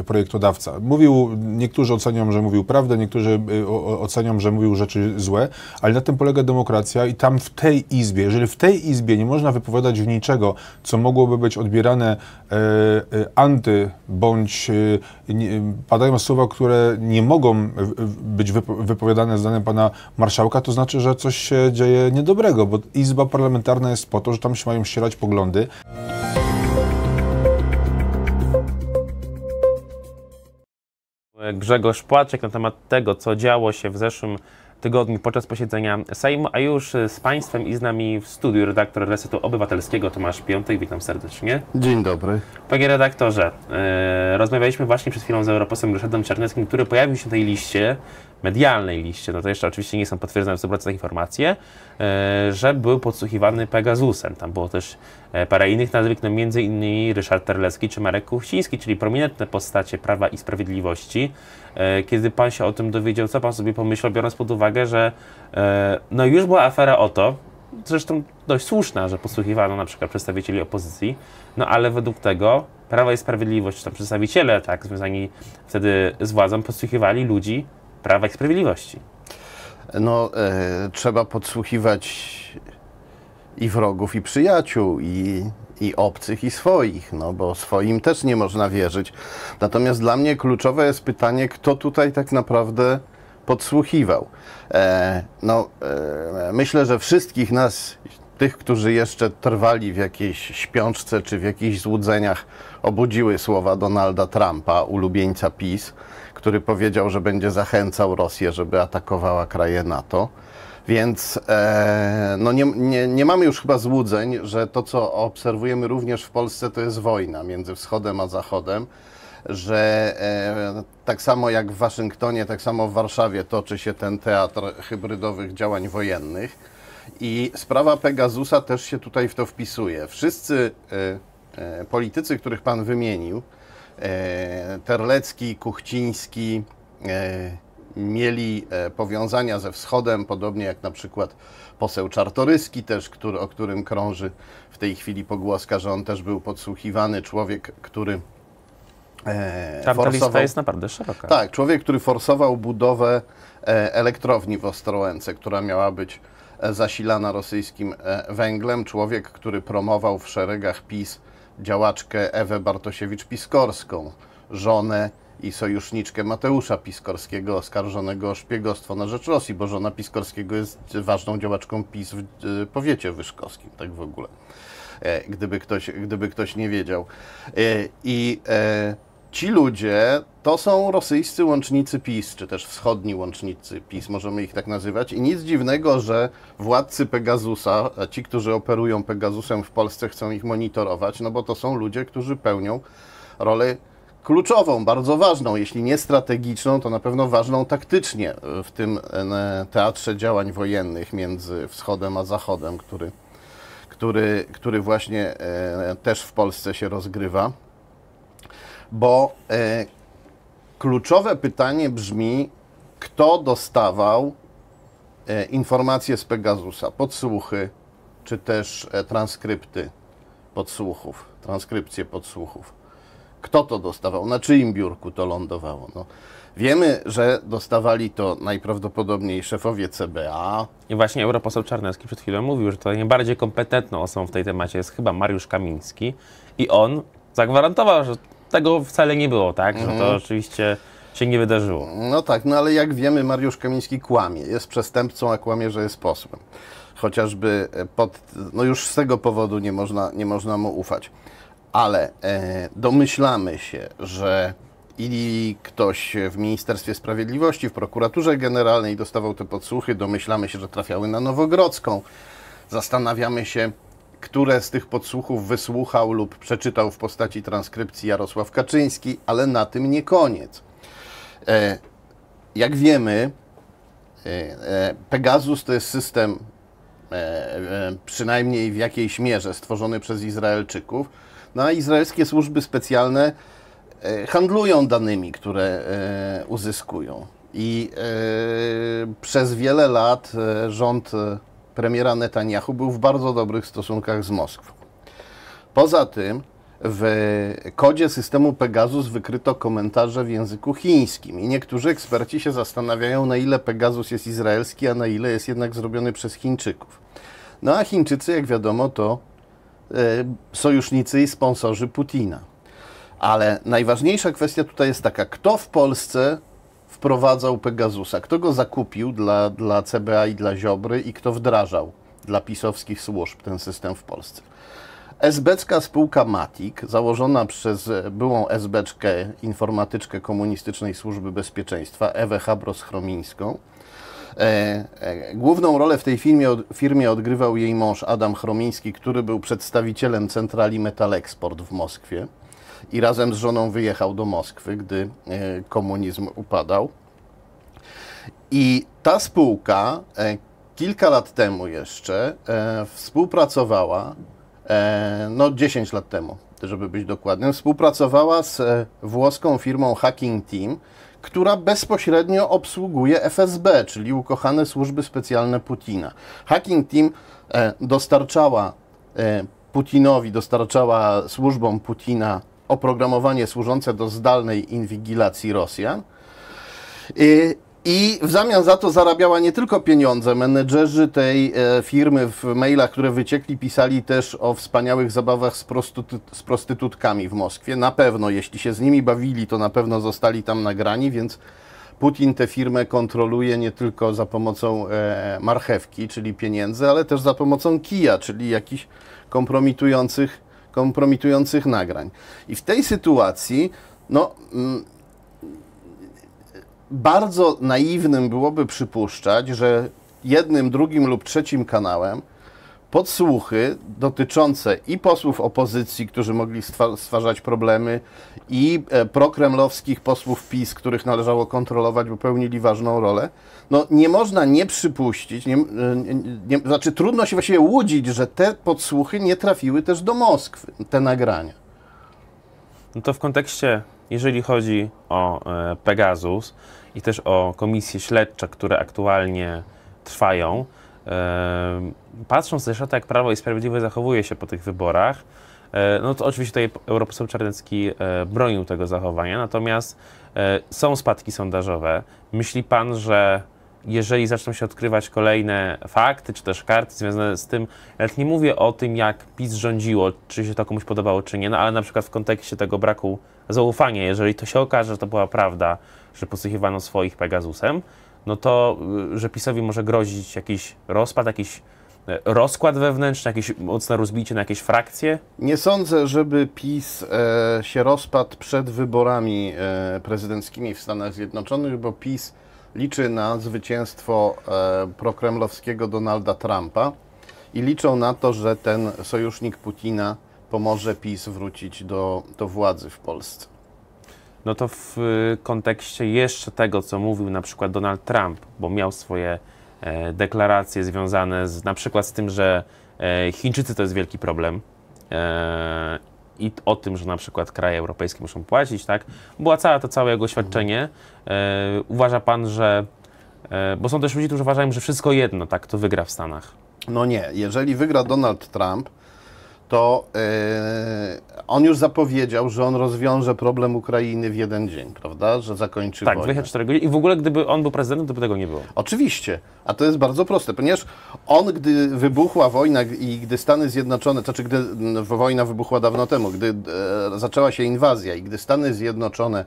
e, projektodawca. Mówił, niektórzy ocenią, że mówił prawdę, niektórzy ocenią, że mówił rzeczy złe, ale na tym polega demokracja i tam w tej izbie, jeżeli w tej izbie nie można wypowiadać niczego, co mogłoby być odbierane anty, bądź padają słowa, które nie mogą być wypowiadane zdaniem pana marszałka, to znaczy, że coś się dzieje niedobrego, bo Izba Parlamentarna jest po to, że tam się mają ścierać poglądy. Grzegorz Płaczek na temat tego, co działo się w zeszłym tygodniu podczas posiedzenia Sejmu, a już z Państwem i z nami w studiu redaktor Resetu Obywatelskiego Tomasz Piątek. Witam serdecznie. Dzień dobry. Panie redaktorze, e, rozmawialiśmy właśnie przed chwilą z europosłem Ryszardem Czarneckim, który pojawił się na tej liście medialnej liście, no to jeszcze oczywiście nie są potwierdzone w 100% informacje, e, że był podsłuchiwany Pegasusem. Tam było też e, parę innych nazwisk, no między innymi Ryszard Terlecki czy Marek Kuchciński, czyli prominentne postacie Prawa i Sprawiedliwości. E, kiedy pan się o tym dowiedział, co pan sobie pomyślał, biorąc pod uwagę, że no już była afera o to, zresztą dość słuszna, że posłuchiwano na przykład przedstawicieli opozycji, no ale według tego Prawa i Sprawiedliwość, czy tam przedstawiciele, tak, związani wtedy z władzą, podsłuchiwali ludzi, Prawa i Sprawiedliwości. No, e, trzeba podsłuchiwać i wrogów, i przyjaciół, i, i obcych, i swoich, no bo swoim też nie można wierzyć. Natomiast dla mnie kluczowe jest pytanie, kto tutaj tak naprawdę podsłuchiwał. E, no, e, myślę, że wszystkich nas, tych, którzy jeszcze trwali w jakiejś śpiączce czy w jakichś złudzeniach, obudziły słowa Donalda Trumpa, ulubieńca PiS który powiedział, że będzie zachęcał Rosję, żeby atakowała kraje NATO. Więc e, no nie, nie, nie, mamy już chyba złudzeń, że to, co obserwujemy również w Polsce, to jest wojna między Wschodem a Zachodem, że e, tak samo jak w Waszyngtonie, tak samo w Warszawie toczy się ten teatr hybrydowych działań wojennych. I sprawa Pegasusa też się tutaj w to wpisuje. Wszyscy e, e politycy, których Pan wymienił, E, Terlecki, Kuchciński e, mieli e, powiązania ze wschodem, podobnie jak na przykład poseł Czartoryski też, który, o którym krąży w tej chwili pogłoska, że on też był podsłuchiwany, człowiek, który E, Tam forsował, ta lista jest naprawdę szeroka. Tak, człowiek, który forsował budowę elektrowni w Ostrołęce, która miała być zasilana rosyjskim węglem, człowiek, który promował w szeregach PiS działaczkę Ewę Bartosiewicz-Piskorską, żonę i sojuszniczkę Mateusza Piskorskiego, oskarżonego o szpiegostwo na rzecz Rosji, bo żona Piskorskiego jest ważną działaczką PiS w e, powiecie wyszkowskim, tak w ogóle, e, gdyby ktoś, gdyby ktoś nie wiedział. E, I ci ludzie to są rosyjscy łącznicy PiS, czy też wschodni łącznicy PiS, możemy ich tak nazywać. I nic dziwnego, że władcy Pegasusa, ci, którzy operują Pegasusem w Polsce, chcą ich monitorować, no bo to są ludzie, którzy pełnią rolę kluczową, bardzo ważną, jeśli nie strategiczną, to na pewno ważną taktycznie w tym e, teatrze działań wojennych między Wschodem a Zachodem, który, który, który właśnie e, też w Polsce się rozgrywa bo e, kluczowe pytanie brzmi, kto dostawał e, informacje z Pegasusa, podsłuchy, czy też e, transkrypty podsłuchów, transkrypcje podsłuchów. Kto to dostawał, na czyim biurku to lądowało? No. Wiemy, że dostawali to najprawdopodobniej szefowie CBA. I właśnie europoseł Czarnecki przed chwilą mówił, że to najbardziej kompetentną osobą w tej temacie jest chyba Mariusz Kamiński i on zagwarantował, że tego wcale nie było, tak? Że to mhm. oczywiście się nie wydarzyło. No tak, no ale jak wiemy, Mariusz Kamiński kłamie. Jest przestępcą, a kłamie, że jest posłem. Chociażby e, pod, no już z tego powodu nie można, nie można mu ufać. Ale e, domyślamy się, że i ktoś w Ministerstwie Sprawiedliwości, w prokuraturze generalnej dostawał te podsłuchy. Domyślamy się, że trafiały na Nowogrodzką. Zastanawiamy się, które z tych podsłuchów wysłuchał lub przeczytał w postaci transkrypcji Jarosław Kaczyński, ale na tym nie koniec. E, jak wiemy, e, e, Pegasus to jest system, przynajmniej w jakiejś mierze, stworzony przez Izraelczyków. No a izraelskie służby specjalne handlują danymi, które uzyskują. I przez wiele lat rząd premiera Netanyahu był w bardzo dobrych stosunkach z Moskwą. Poza tym w kodzie systemu Pegasus wykryto komentarze w języku chińskim i niektórzy eksperci się zastanawiają, na ile Pegasus jest izraelski, a na ile jest jednak zrobiony przez Chińczyków. No a Chińczycy, jak wiadomo, to e, sojusznicy i sponsorzy Putina. Ale najważniejsza kwestia tutaj jest taka, kto w Polsce wprowadzał Pegasusa? Kto go zakupił dla, dla CBA i dla Ziobry i kto wdrażał dla pisowskich służb ten system w Polsce? Esbecka spółka Matik, założona przez e, byłą esbeczkę informatyczkę komunistycznej służby bezpieczeństwa Ewę Habros-Chromińską, E, e, główną rolę w tej firmie, od, firmie odgrywał jej mąż Adam Chromiński, który był przedstawicielem centrali Metal Export w Moskwie i razem z żoną wyjechał do Moskwy, gdy e, komunizm upadał. I ta spółka e, kilka lat temu jeszcze e, współpracowała, no 10 lat temu, żeby być dokładnym, współpracowała z włoską firmą Hacking Team, która bezpośrednio obsługuje FSB, czyli ukochane służby specjalne Putina. Hacking Team dostarczała Putinowi, dostarczała służbom Putina oprogramowanie służące do zdalnej inwigilacji Rosjan. I, i w zamian za to zarabiała nie tylko pieniądze. Menedżerzy tej e, firmy w mailach, które wyciekli, pisali też o wspaniałych zabawach z, z prostytutkami w Moskwie. Na pewno, jeśli się z nimi bawili, to na pewno zostali tam nagrani, więc Putin tę firmę kontroluje nie tylko za pomocą e, marchewki, czyli pieniędzy, ale też za pomocą kija, czyli jakichś kompromitujących kompromitujących nagrań. I w tej sytuacji, no. Mm, bardzo naiwnym byłoby przypuszczać, że jednym, drugim lub trzecim kanałem podsłuchy dotyczące i posłów opozycji, którzy mogli stwarzać problemy, i e, prokremlowskich posłów PiS, których należało kontrolować, bo pełnili ważną rolę. No nie można nie przypuścić, e, nie, nie, znaczy trudno się właściwie łudzić, że te podsłuchy nie trafiły też do Moskwy, te nagrania. No to w kontekście, jeżeli chodzi o e, Pegasus i też o komisje śledcze, które aktualnie trwają, Patrząc to, jak Prawo i Sprawiedliwość zachowuje się po tych wyborach, e, no to oczywiście tutaj europoseł Czarnecki e, bronił tego zachowania, natomiast e, są spadki sondażowe. Myśli pan, że jeżeli zaczną się odkrywać kolejne fakty czy też karty związane z tym, nawet nie mówię o tym, jak PiS rządziło, czy się to komuś podobało, czy nie, no ale na przykład w kontekście tego braku zaufania, jeżeli to się okaże, że to była prawda, że podsłuchiwano swoich Pegasusem, no to y, że PiSowi może grozić jakiś rozpad, jakiś e, rozkład wewnętrzny, jakieś mocne rozbicie na jakieś frakcje? Nie sądzę, żeby PiS e, się rozpadł przed wyborami e, prezydenckimi w Stanach Zjednoczonych, bo PiS liczy na zwycięstwo e, prokremlowskiego Donalda Trumpa i liczą na to, że ten sojusznik Putina pomoże PiS wrócić do, do władzy w Polsce no to w y, kontekście jeszcze tego, co mówił na przykład Donald Trump, bo miał swoje e, deklaracje związane z, na przykład z tym, że e, Chińczycy to jest wielki problem e, i o tym, że na przykład kraje europejskie muszą płacić, tak? Była cała to całe jego oświadczenie. Uważa pan, że bo są też ludzie, którzy uważają, że wszystko jedno, tak, to wygra w Stanach. No nie, jeżeli wygra Donald Trump, to yy, on już zapowiedział, że on rozwiąże problem Ukrainy w jeden dzień, prawda? Że zakończy Tak, 24 godziny. I w ogóle gdyby on był prezydentem, to by tego nie było. Oczywiście. A to jest bardzo proste, ponieważ on, gdy wybuchła wojna i gdy Stany Zjednoczone, to czy znaczy, gdy mm, wojna wybuchła dawno temu, gdy e, zaczęła się inwazja i gdy Stany Zjednoczone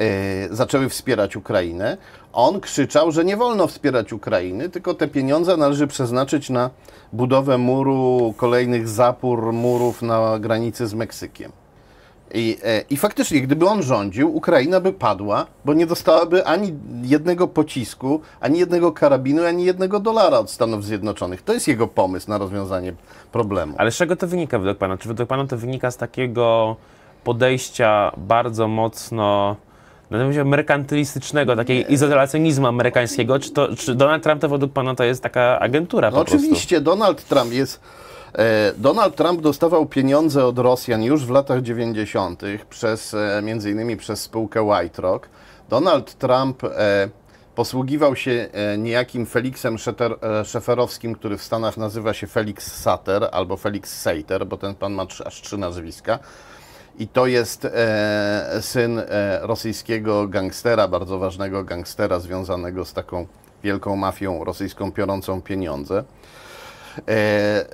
E, zaczęły wspierać Ukrainę, on krzyczał, że nie wolno wspierać Ukrainy, tylko te pieniądze należy przeznaczyć na budowę muru, kolejnych zapór murów na granicy z Meksykiem. I, e, I, faktycznie, gdyby on rządził, Ukraina by padła, bo nie dostałaby ani jednego pocisku, ani jednego karabinu, ani jednego dolara od Stanów Zjednoczonych. To jest jego pomysł na rozwiązanie problemu. Ale z czego to wynika według Pana? Czy według Pana to wynika z takiego podejścia bardzo mocno no, merkantylistycznego, takiego izolacjonizmu amerykańskiego. Czy, to, czy Donald Trump to według pana to jest taka agentura? No oczywiście, Donald Trump jest. E, Donald Trump dostawał pieniądze od Rosjan już w latach 90. przez e, między innymi przez spółkę White Rock. Donald Trump e, posługiwał się niejakim Felixem Szeferowskim, który w Stanach nazywa się Felix Sater albo Felix Sater, bo ten pan ma aż trzy nazwiska. I to jest e, syn e, rosyjskiego gangstera, bardzo ważnego gangstera związanego z taką wielką mafią rosyjską piorącą pieniądze. E, e,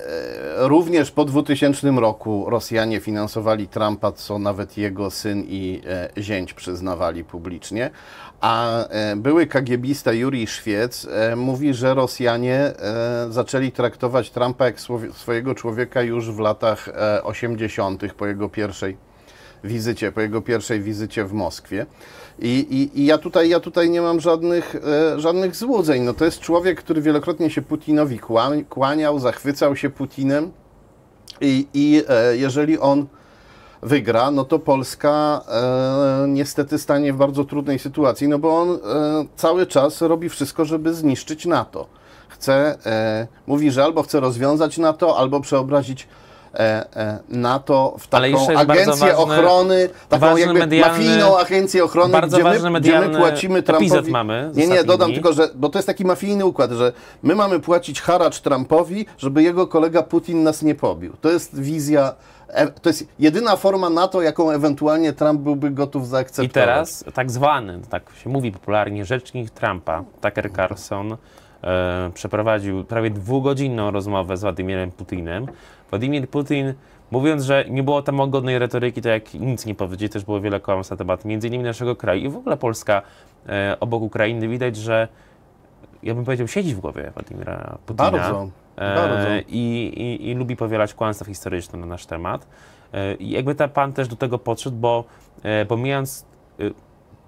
również po 2000 roku Rosjanie finansowali Trumpa, co nawet jego syn i e, zięć przyznawali publicznie. A były kagiebista Juri Szwiec mówi, że Rosjanie zaczęli traktować Trumpa jak swojego człowieka już w latach 80. po jego pierwszej wizycie, po jego pierwszej wizycie w Moskwie. I, i, I, ja, tutaj, ja tutaj nie mam żadnych, e, żadnych złudzeń. No to jest człowiek, który wielokrotnie się Putinowi kłaniał, zachwycał się Putinem i, i e, jeżeli on wygra, no to Polska e, niestety stanie w bardzo trudnej sytuacji, no bo on e, cały czas robi wszystko, żeby zniszczyć NATO. Chce, e, mówi, że albo chce rozwiązać NATO, albo przeobrazić E, e, NATO w taką agencję ważny, ochrony, taką jakby medialny, mafijną agencję ochrony, bardzo gdzie, my, gdzie my płacimy Trumpowi. Mamy nie, nie, dodam tylko, że, bo to jest taki mafijny układ, że my mamy płacić haracz Trumpowi, żeby jego kolega Putin nas nie pobił. To jest wizja e, to jest jedyna forma NATO, jaką ewentualnie Trump byłby gotów zaakceptować. I teraz tak zwany, tak się mówi popularnie, rzecznik Trumpa, Tucker Carlson, przeprowadził prawie dwugodzinną rozmowę z Władimirem Putinem, Władimir Putin, mówiąc, że nie było tam ogodnej retoryki, to jak nic nie powiedzieć, też było wiele kłamstw na temat między innymi naszego kraju i w ogóle Polska e, obok Ukrainy. Widać, że ja bym powiedział, siedzi w głowie Władimira Putina. Bardzo. E, Bardzo. i, i, I, lubi powielać kłamstwa historyczne na nasz temat. E, I jakby ta pan też do tego podszedł, bo e, pomijając e,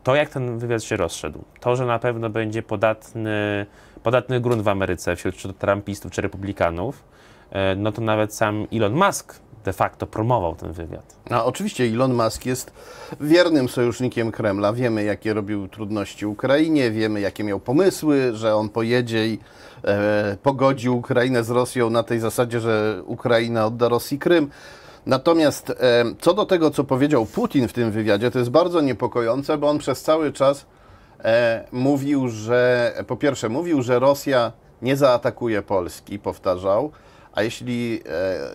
to, jak ten wywiad się rozszedł, to, że na pewno będzie podatny, podatny grunt w Ameryce wśród czy trumpistów czy republikanów, E, no to nawet sam Elon Musk de facto promował ten wywiad. No, oczywiście Elon Musk jest wiernym sojusznikiem Kremla. Wiemy, jakie robił trudności Ukrainie, wiemy, jakie miał pomysły, że on pojedzie i e, pogodzi Ukrainę z Rosją na tej zasadzie, że Ukraina odda Rosji Krym. Natomiast e, co do tego, co powiedział Putin w tym wywiadzie, to jest bardzo niepokojące, bo on przez cały czas e, mówił, że po pierwsze mówił, że Rosja nie zaatakuje Polski, powtarzał. A jeśli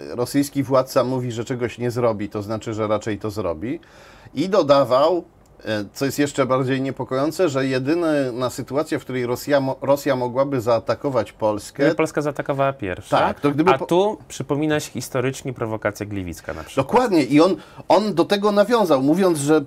e, rosyjski władca mówi, że czegoś nie zrobi, to znaczy, że raczej to zrobi. I dodawał, e, co jest jeszcze bardziej niepokojące, że jedyna sytuacja, w której Rosja, Rosja mogłaby zaatakować Polskę. Gdyby no Polska zaatakowała pierwsza. Tak, to gdyby... A tu przypomina się historycznie prowokacja gliwicka na przykład. Dokładnie, i on, on do tego nawiązał, mówiąc, że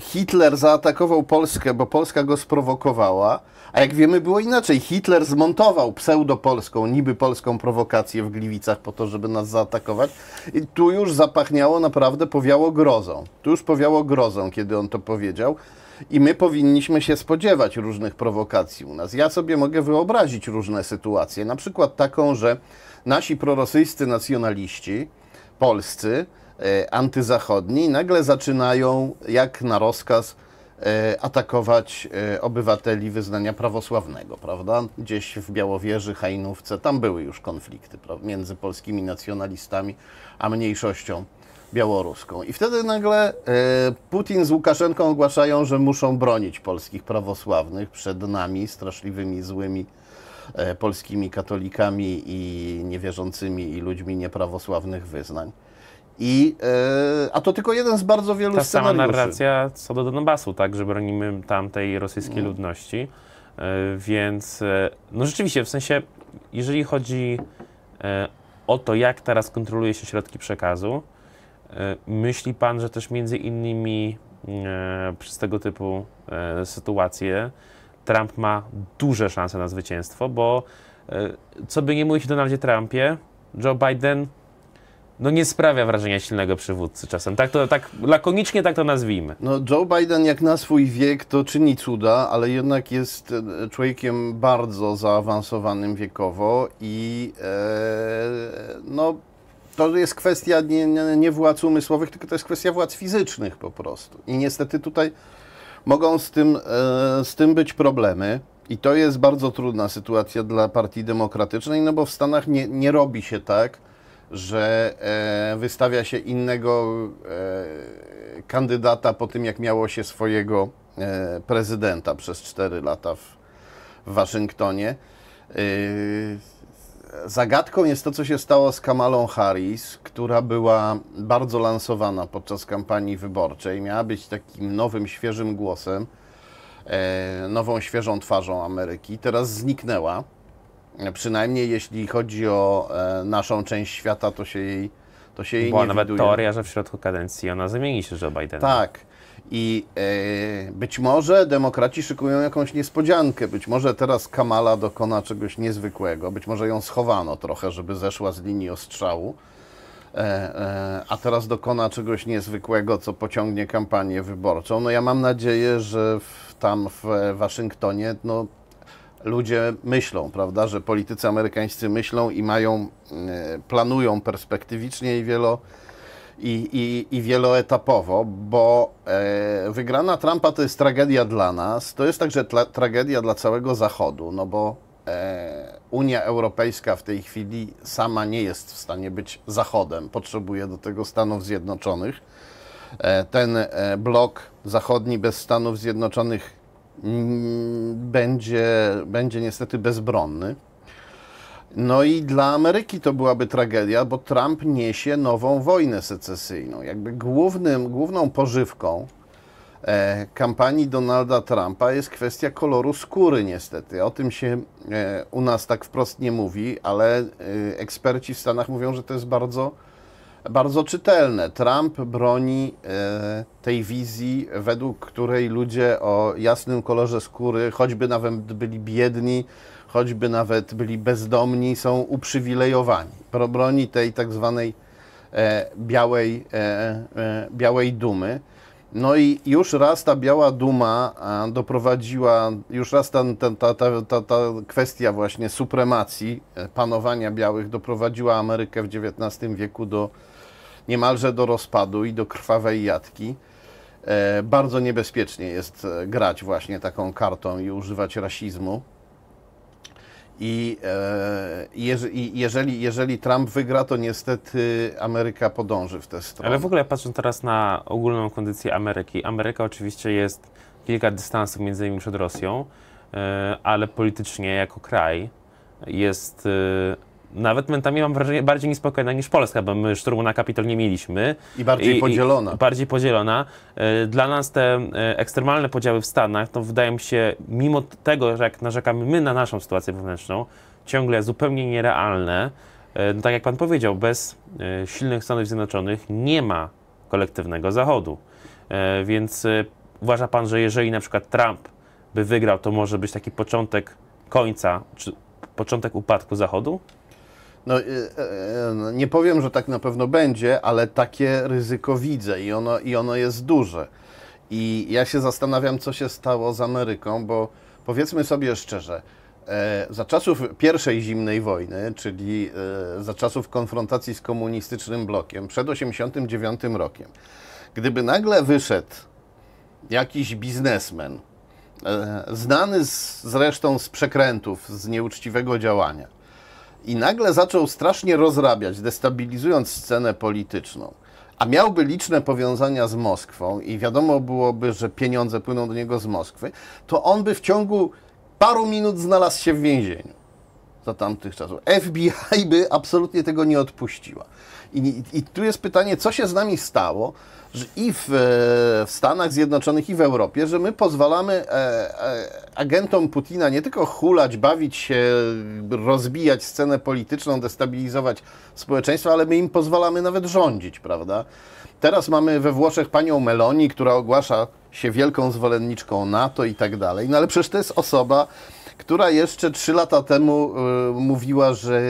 Hitler zaatakował Polskę, bo Polska go sprowokowała, a jak wiemy było inaczej. Hitler zmontował pseudopolską, niby polską prowokację w Gliwicach po to, żeby nas zaatakować. I tu już zapachniało naprawdę, powiało grozą. Tu już powiało grozą, kiedy on to powiedział. I my powinniśmy się spodziewać różnych prowokacji u nas. Ja sobie mogę wyobrazić różne sytuacje, na przykład taką, że nasi prorosyjscy nacjonaliści polscy E, antyzachodni nagle zaczynają, jak na rozkaz, e, atakować e, obywateli wyznania prawosławnego, prawda? Gdzieś w Białowieży, Hajnówce, tam były już konflikty prawda? między polskimi nacjonalistami a mniejszością białoruską. I wtedy nagle Putin z Łukaszenką ogłaszają, że muszą bronić polskich prawosławnych przed nami, straszliwymi, złymi polskimi katolikami i niewierzącymi i ludźmi nieprawosławnych wyznań. I, e, a to tylko jeden z bardzo wielu Ta scenariuszy. Ta sama narracja co do Donbasu, tak, że bronimy tamtej rosyjskiej no. ludności, e, więc e, no rzeczywiście, w sensie, jeżeli chodzi e, o to, jak teraz kontroluje się środki przekazu, e, myśli Pan, że też między innymi e, przez tego typu sytuacje Trump ma duże szanse na zwycięstwo, bo co by nie mówić o Donaldzie Trumpie, Joe Biden no nie sprawia wrażenia silnego przywódcy czasem. Tak to, tak lakonicznie tak to nazwijmy. No Joe Biden jak na swój wiek to czyni cuda, ale jednak jest e, człowiekiem bardzo zaawansowanym wiekowo i e, no to jest kwestia nie, nie, nie władz umysłowych, tylko to jest kwestia władz fizycznych po prostu. I niestety tutaj mogą z tym, e, z tym być problemy. I to jest bardzo trudna sytuacja dla Partii Demokratycznej, no bo w Stanach nie, nie robi się tak, że e, wystawia się innego e, kandydata po tym, jak miało się swojego e, prezydenta przez 4 lata w, w Waszyngtonie. Zagadką jest to, co się stało z Kamalą Harris, która była bardzo lansowana podczas kampanii wyborczej. Miała być takim nowym, świeżym głosem, nową, świeżą twarzą Ameryki. Teraz zniknęła Przynajmniej jeśli chodzi o e, naszą część świata, to się jej, to się jej Była nie nawet widuje. teoria, że w środku kadencji ona zamieni się że Bidena. Tak. I e, być może demokraci szykują jakąś niespodziankę. Być może teraz Kamala dokona czegoś niezwykłego. Być może ją schowano trochę, żeby zeszła z linii ostrzału. E, e, a teraz dokona czegoś niezwykłego, co pociągnie kampanię wyborczą. No ja mam nadzieję, że w, tam w Waszyngtonie no, ludzie myślą, prawda, że politycy amerykańscy myślą i mają, e, planują perspektywicznie i wielo i, i, i wieloetapowo, bo e, wygrana Trumpa to jest tragedia dla nas, to jest także tla, tragedia dla całego Zachodu, no bo e, Unia Europejska w tej chwili sama nie jest w stanie być Zachodem, potrzebuje do tego Stanów Zjednoczonych. E, ten e, blok zachodni bez Stanów Zjednoczonych Mm, będzie, będzie niestety bezbronny. No i dla Ameryki to byłaby tragedia, bo Trump niesie nową wojnę secesyjną. Jakby głównym, główną pożywką e, kampanii Donalda Trumpa jest kwestia koloru skóry niestety. O tym się e, u nas tak wprost nie mówi, ale e, eksperci w Stanach mówią, że to jest bardzo bardzo czytelne. Trump broni e, tej wizji, według której ludzie o jasnym kolorze skóry, choćby nawet byli biedni, choćby nawet byli bezdomni, są uprzywilejowani. Broni tej tak zwanej e, białej, e, białej dumy. No i już raz ta biała duma doprowadziła, już raz ta, ta, ta, ta, ta kwestia właśnie supremacji, panowania białych doprowadziła Amerykę w XIX wieku do niemalże do rozpadu i do krwawej jatki. E, bardzo niebezpiecznie jest e, grać właśnie taką kartą i używać rasizmu. E, I jeżeli, jeżeli Trump wygra, to niestety Ameryka podąży w tę stronę. Ale w ogóle patrząc teraz na ogólną kondycję Ameryki, Ameryka oczywiście jest kilka dystansów między innymi przed Rosją, ale politycznie jako kraj jest nawet momentami mam wrażenie bardziej niespokojna niż Polska, bo my szturmu na kapitol nie mieliśmy. I bardziej I, podzielona. I bardziej podzielona. E, dla nas te e, ekstremalne podziały w Stanach, to wydaje mi się, mimo tego, że jak narzekamy my na naszą sytuację wewnętrzną, ciągle zupełnie nierealne. E, no, tak jak pan powiedział, bez silnych Stanów Zjednoczonych nie ma kolektywnego Zachodu. Więc uważa pan, że jeżeli na przykład Trump by wygrał, to może być taki początek końca, czy początek upadku Zachodu? No, y, y, y, no, nie powiem, że tak na pewno będzie, ale takie ryzyko widzę i ono, i ono jest duże. I ja się zastanawiam, co się stało z Ameryką, bo powiedzmy sobie szczerze, e, za czasów pierwszej zimnej wojny, czyli e, za czasów konfrontacji z komunistycznym blokiem przed 89 rokiem, gdyby nagle wyszedł jakiś biznesmen, e, znany z, zresztą z przekrętów, z nieuczciwego działania, i nagle zaczął strasznie rozrabiać, destabilizując scenę polityczną. A miałby liczne powiązania z Moskwą i wiadomo byłoby, że pieniądze płyną do niego z Moskwy, to on by w ciągu paru minut znalazł się w więzieniu za tamtych czasów. FBI by absolutnie tego nie odpuściła. I, i, i tu jest pytanie, co się z nami stało, i w, e, w, Stanach Zjednoczonych, i w Europie, że my pozwalamy e, e, agentom Putina nie tylko hulać, bawić się, rozbijać scenę polityczną, destabilizować społeczeństwo, ale my im pozwalamy nawet rządzić, prawda? Teraz mamy we Włoszech panią Meloni, która ogłasza się wielką zwolenniczką NATO i tak dalej, no ale przecież to jest osoba, która jeszcze trzy lata temu y, mówiła, że y,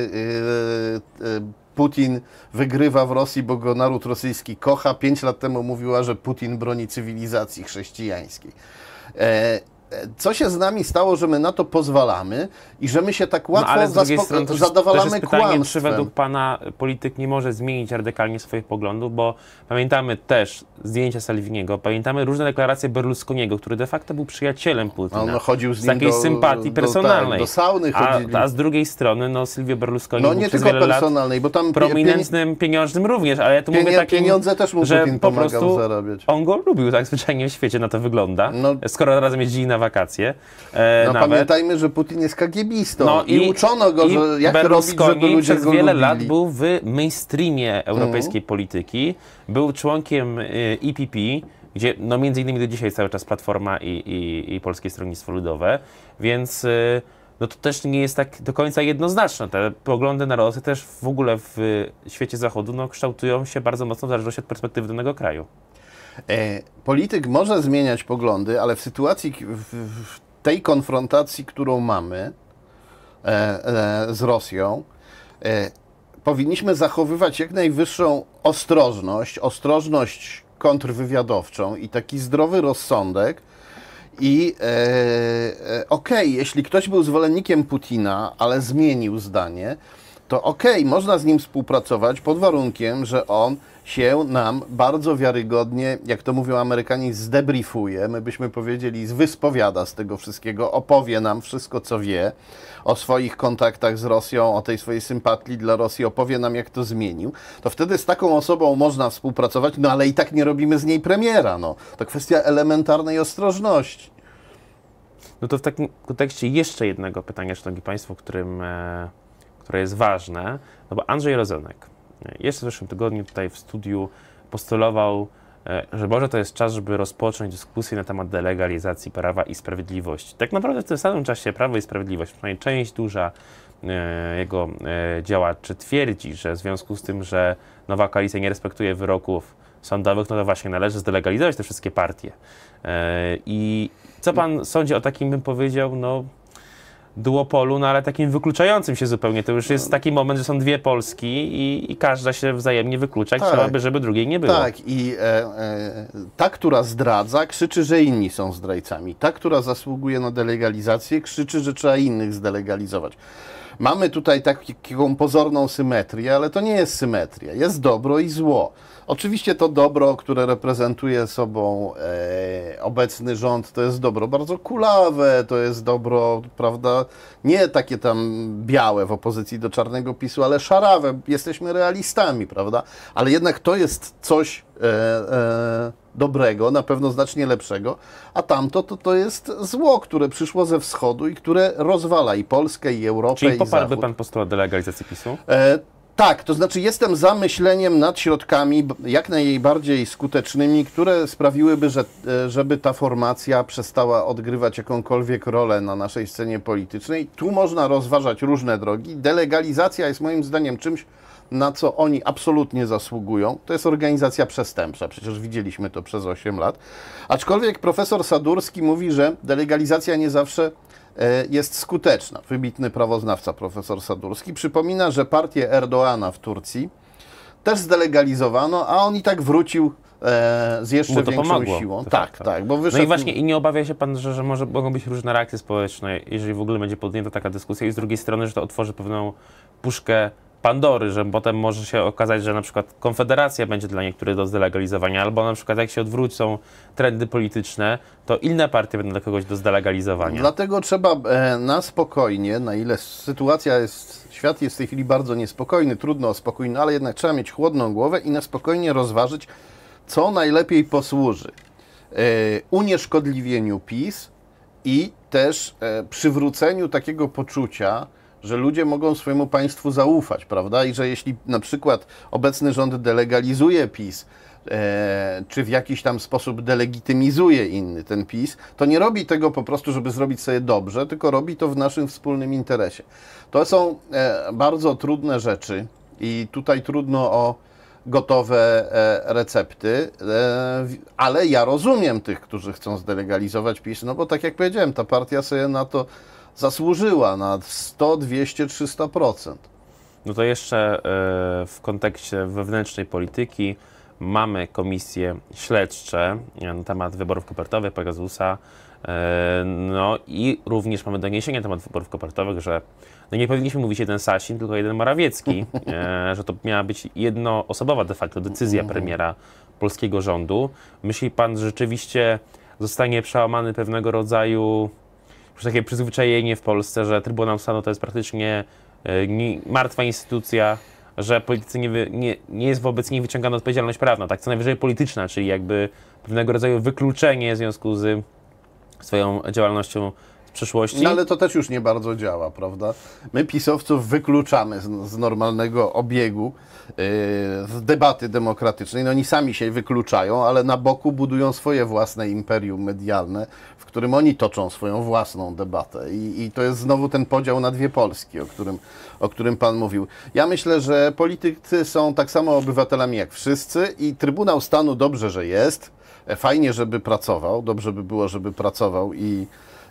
y, Putin wygrywa w Rosji, bo go naród rosyjski kocha. Pięć lat temu mówiła, że Putin broni cywilizacji chrześcijańskiej. E, co się z nami stało, że my na to pozwalamy i że my się tak łatwo no, ale zaspok- zadowalamy to jest pytanie, kłamstwem. czy według Pana polityk nie może zmienić radykalnie swoich poglądów, bo pamiętamy też zdjęcia Salviniego, pamiętamy różne deklaracje Berlusconiego, który de facto był przyjacielem Putina. On no, no, chodził z, z takiej do, sympatii personalnej. Do, tak, do sauny A, a, z drugiej strony no, Silvio Berlusconi no, nie tylko personalnej, bo tam prominentnym, pieni- pieniężnym również, ale ja tu mówię takie pieniądze też mu że Putin po prostu zarabiać. on go lubił tak zwyczajnie w świecie, na to wygląda. No, skoro razem jeździli na wakacje. E, no nawet. pamiętajmy, że Putin jest kagiebistą no, i, i uczono go, i że, jak robić, żeby ludzie przez go wiele lubili. lat był w mainstreamie europejskiej mm. polityki, był członkiem IPP, y, e EPP, gdzie no między innymi do dzisiaj cały czas Platforma i, i, i Polskie Stronnictwo Ludowe, więc... Y, no to też nie jest tak do końca jednoznaczne. Te poglądy narodowe też w ogóle w świecie zachodu no, kształtują się bardzo mocno w zależności od perspektywy danego kraju. E, polityk może zmieniać poglądy, ale w sytuacji, w, tej konfrontacji, którą mamy e, e, z Rosją, powinniśmy zachowywać jak najwyższą ostrożność, ostrożność kontrwywiadowczą i taki zdrowy rozsądek. I okej, okay, jeśli ktoś był zwolennikiem Putina, ale zmienił zdanie, to okej, okay, można z nim współpracować pod warunkiem, że on się nam bardzo wiarygodnie, jak to mówią Amerykanie, zdebriefuje, my byśmy powiedzieli, wyspowiada z tego wszystkiego, opowie nam wszystko, co wie o swoich kontaktach z Rosją, o tej swojej sympatii dla Rosji, opowie nam, jak to zmienił, to wtedy z taką osobą można współpracować, no ale i tak nie robimy z niej premiera. No. To kwestia elementarnej ostrożności. No to w takim kontekście jeszcze jednego pytania, Szanowni Państwo, którym, e, które jest ważne, no bo Andrzej Rozenek, jeszcze w zeszłym tygodniu tutaj w studiu postulował, e, że może to jest czas, żeby rozpocząć dyskusję na temat delegalizacji Prawa i Sprawiedliwości. Tak naprawdę w tym samym czasie Prawo i Sprawiedliwość, przynajmniej część duża e, jego e, działaczy twierdzi, że w związku z tym, że nowa koalicja nie respektuje wyroków sądowych, no to właśnie należy zdelegalizować te wszystkie partie. I co pan sądzi o takim, bym powiedział, no duopolu, no ale takim wykluczającym się zupełnie. To już jest no. taki moment, że są dwie Polski i, i każda się wzajemnie wyklucza, tak. by żeby drugiej nie było. Tak, i e, e, ta, która zdradza, krzyczy, że inni są zdrajcami. Ta, która zasługuje na delegalizację, krzyczy, że trzeba innych zdelegalizować mamy tutaj tak, taką pozorną symetrię, ale to nie jest symetria. Jest dobro i zło. Oczywiście to dobro, które reprezentuje sobą e, obecny rząd, to jest dobro bardzo kulawe, to jest dobro, prawda, nie takie tam białe w opozycji do czarnego PiSu, ale szarawe. Jesteśmy realistami, prawda? Ale jednak to jest coś... E, e, dobrego, na pewno znacznie lepszego, a tamto to, to jest zło, które przyszło ze wschodu i które rozwala i Polskę, i Europę, Czyli i poparłby pan postulat delegalizacji PiSu? E, tak, to znaczy jestem za myśleniem nad środkami jak najbardziej skutecznymi, które sprawiłyby, że, e, żeby ta formacja przestała odgrywać jakąkolwiek rolę na naszej scenie politycznej. Tu można rozważać różne drogi. Delegalizacja jest moim zdaniem czymś, na co oni absolutnie zasługują, to jest organizacja przestępcza. Przecież widzieliśmy to przez 8 lat. Aczkolwiek profesor Sadurski mówi, że delegalizacja nie zawsze e, jest skuteczna. Wybitny prawoznawca profesor Sadurski przypomina, że partię Erdoana w Turcji też zdelegalizowano, a on i tak wrócił e, z jeszcze większą pomogło, siłą. Tak, tak, tak, tak bo wyszedł... No i właśnie i nie obawia się pan, że, że może mogą być różne reakcje społeczne, jeżeli w ogóle będzie podjęta taka dyskusja i z drugiej strony, że to otworzy pewną puszkę Pandory, że potem może się okazać, że na przykład Konfederacja będzie dla niektórych do zdelegalizowania, albo na przykład jak się odwrócą trendy polityczne, to inne partie będą dla kogoś do zdelegalizowania. Dlatego trzeba e, na spokojnie, na ile sytuacja jest, świat jest w tej chwili bardzo niespokojny, trudno o spokojny, no ale jednak trzeba mieć chłodną głowę i na spokojnie rozważyć, co najlepiej posłuży e, unieszkodliwieniu PiS i też e, przywróceniu takiego poczucia, że ludzie mogą swojemu państwu zaufać, prawda? I że jeśli na przykład obecny rząd delegalizuje PiS, E, czy w jakiś tam sposób delegitymizuje inny ten PiS, to nie robi tego po prostu, żeby zrobić sobie dobrze, tylko robi to w naszym wspólnym interesie. To są e, bardzo trudne rzeczy i tutaj trudno o gotowe e, recepty, e, ale ja rozumiem tych, którzy chcą zdelegalizować PiS, no bo tak jak powiedziałem, ta partia sobie na to zasłużyła na 100, 200, 300%. No to jeszcze e, w kontekście wewnętrznej polityki mamy komisje śledcze e, na temat wyborów kopertowych Pegasusa. E, no i również mamy doniesienia na temat wyborów kopertowych, że no nie powinniśmy mówić jeden Sasin, tylko jeden Morawiecki, [LAUGHS] że to miała być jednoosobowa de facto decyzja mhm. premiera polskiego rządu. Myśli pan, że rzeczywiście zostanie przełamany pewnego rodzaju już takie przyzwyczajenie w Polsce, że Trybunał Stanu to jest praktycznie e, martwa instytucja, że politycy nie, wy, nie, nie jest wobec nich wyciągana odpowiedzialność prawna, tak co najwyżej polityczna, czyli jakby pewnego rodzaju wykluczenie w związku z swoją działalnością z przeszłości. No ale to też już nie bardzo działa, prawda? My pisowców wykluczamy z, z normalnego obiegu, yy, z debaty demokratycznej. No oni sami się wykluczają, ale na boku budują swoje własne imperium medialne, którym oni toczą swoją własną debatę. I, I, to jest znowu ten podział na dwie Polski, o którym, o którym Pan mówił. Ja myślę, że politycy są tak samo obywatelami jak wszyscy i Trybunał Stanu dobrze, że jest. E, fajnie, żeby pracował, dobrze by było, żeby pracował i,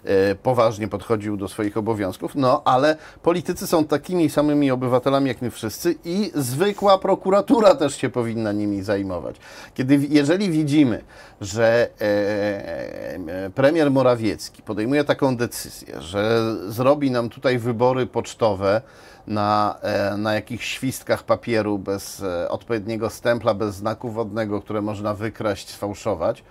E, poważnie podchodził do swoich obowiązków. No, ale politycy są takimi samymi obywatelami jak my wszyscy i zwykła prokuratura też się powinna nimi zajmować. Kiedy, jeżeli widzimy, że e, e, premier Morawiecki podejmuje taką decyzję, że zrobi nam tutaj wybory pocztowe, na, na jakichś świstkach papieru bez odpowiedniego stempla, bez znaku wodnego, które można wykraść, sfałszować,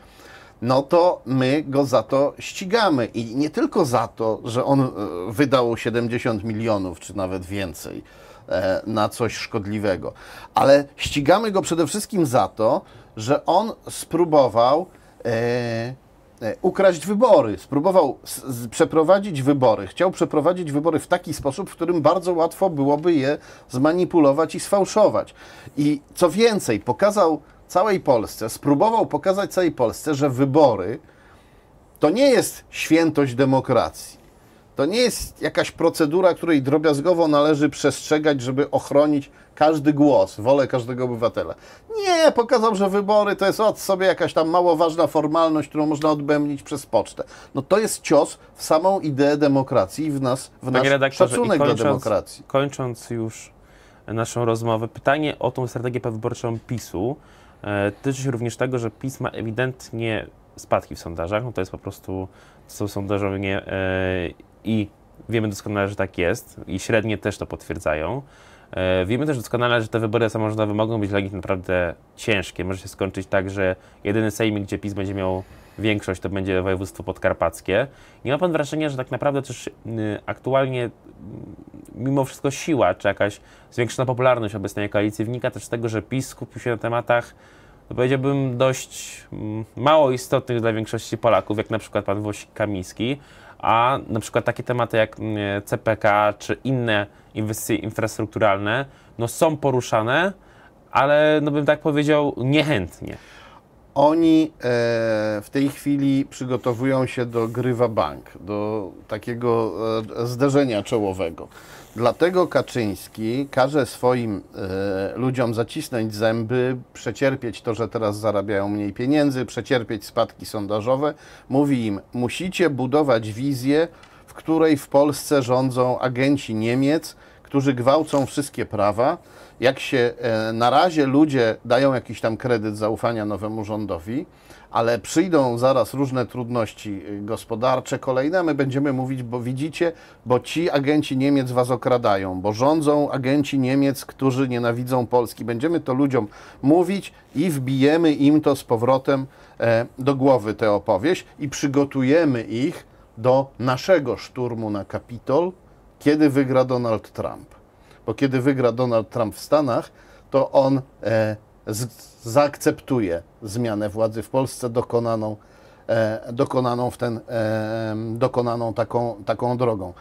no to my go za to ścigamy. I nie tylko za to, że on e, wydał 70 milionów, czy nawet więcej e, na coś szkodliwego, ale ścigamy go przede wszystkim za to, że on spróbował e, ukraść wybory, spróbował przeprowadzić wybory. Chciał przeprowadzić wybory w taki sposób, w którym bardzo łatwo byłoby je zmanipulować i sfałszować. I co więcej, pokazał całej Polsce, spróbował pokazać całej Polsce, że wybory to nie jest świętość demokracji. To nie jest jakaś procedura, której drobiazgowo należy przestrzegać, żeby ochronić każdy głos, wolę każdego obywatela. Nie, pokazał, że wybory to jest od sobie jakaś tam mało ważna formalność, którą można odbębnić przez pocztę. No to jest cios w samą ideę demokracji i w nas, w Panie nasz szacunek kończąc, do demokracji. Kończąc już naszą rozmowę, pytanie o tą strategię wyborczą PiSu. E, tyczy się również tego, że PiS ma ewidentnie spadki w sondażach. No to jest po prostu, są sondażowanie e, i wiemy doskonale, że tak jest i średnie też to potwierdzają. E, wiemy też doskonale, że te wybory samorządowe mogą być dla nich naprawdę ciężkie. Może się skończyć tak, że jedyny sejmik, gdzie PiS będzie miał większość to będzie województwo podkarpackie. Nie ma Pan wrażenia, że tak naprawdę też y, aktualnie mimo wszystko siła, czy jakaś zwiększona popularność obecnej koalicji wynika też z tego, że PiS skupił się na tematach, no powiedziałbym, dość mało istotnych dla większości Polaków, jak na przykład Pan Włosik Kamiński, a na przykład takie tematy jak CPK czy inne inwestycje infrastrukturalne no są poruszane, ale no bym tak powiedział niechętnie. Oni e, w tej chwili przygotowują się do grywa bank, do takiego e, zderzenia czołowego. Dlatego Kaczyński każe swoim e, ludziom zacisnąć zęby, przecierpieć to, że teraz zarabiają mniej pieniędzy, przecierpieć spadki sondażowe. Mówi im, musicie budować wizję, w której w Polsce rządzą agenci Niemiec, którzy gwałcą wszystkie prawa jak się e, na razie ludzie dają jakiś tam kredyt zaufania nowemu rządowi, ale przyjdą zaraz różne trudności e, gospodarcze kolejne, a my będziemy mówić, bo widzicie, bo ci agenci Niemiec was okradają, bo rządzą agenci Niemiec, którzy nienawidzą Polski. Będziemy to ludziom mówić i wbijemy im to z powrotem e, do głowy tę opowieść i przygotujemy ich do naszego szturmu na Kapitol, kiedy wygra Donald Trump bo kiedy wygra Donald Trump w Stanach, to on e, z, zaakceptuje zmianę władzy w Polsce dokonaną, e, dokonaną, w ten, e, dokonaną taką, taką drogą.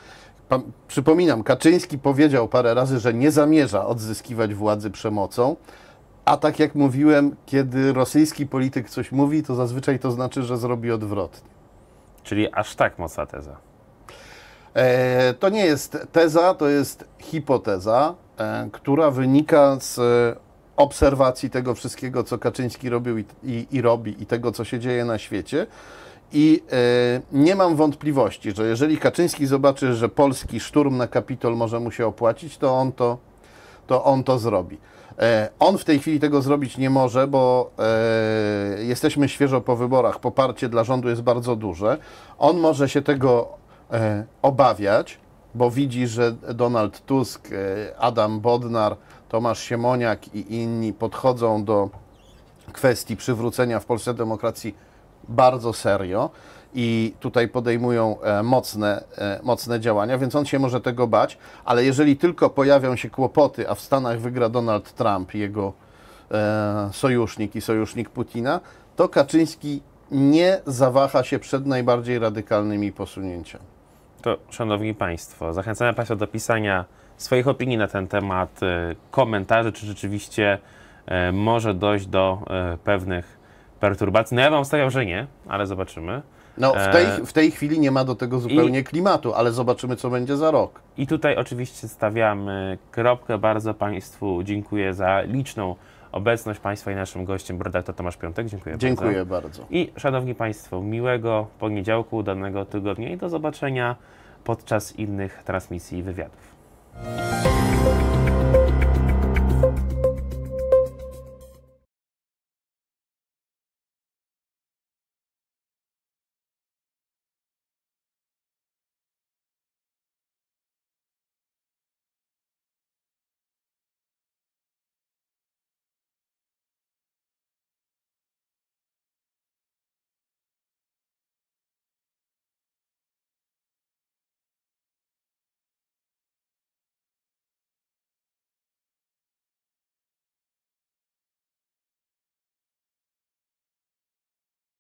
Pa, przypominam, Kaczyński powiedział parę razy, że nie zamierza odzyskiwać władzy przemocą. A tak jak mówiłem, kiedy rosyjski polityk coś mówi, to zazwyczaj to znaczy, że zrobi odwrotnie. Czyli aż tak mocna teza. E, to nie jest teza, to jest hipoteza, e, która wynika z e, obserwacji tego wszystkiego, co Kaczyński robił i, i, i robi, i tego, co się dzieje na świecie. I nie mam wątpliwości, że jeżeli Kaczyński zobaczy, że polski szturm na Kapitol może mu się opłacić, to on to, to, on to zrobi. on w tej chwili tego zrobić nie może, bo jesteśmy świeżo po wyborach. Poparcie dla rządu jest bardzo duże. On może się tego E, obawiać, bo widzi, że Donald Tusk, e, Adam Bodnar, Tomasz Siemoniak i inni podchodzą do kwestii przywrócenia w Polsce demokracji bardzo serio i tutaj podejmują e, mocne, mocne działania, więc on się może tego bać, ale jeżeli tylko pojawią się kłopoty, a w Stanach wygra Donald Trump, jego sojusznik i sojusznik Putina, to Kaczyński nie zawaha się przed najbardziej radykalnymi posunięciami. To, szanowni Państwo, zachęcamy Państwa do pisania swoich opinii na ten temat, y, komentarzy, czy rzeczywiście y, może dojść do y, pewnych perturbacji. No ja Wam stawiam, że nie, ale zobaczymy. No, w tej, e, w tej chwili nie ma do tego zupełnie I, klimatu, ale zobaczymy, co będzie za rok. I tutaj oczywiście stawiamy kropkę. Bardzo Państwu dziękuję za liczną obecność Państwa i naszym gościem redaktor Tomasz Piątek. Dziękuję, Dziękuję bardzo. bardzo. I Szanowni Państwo, miłego poniedziałku, udanego tygodnia i do zobaczenia podczas innych transmisji i wywiadów.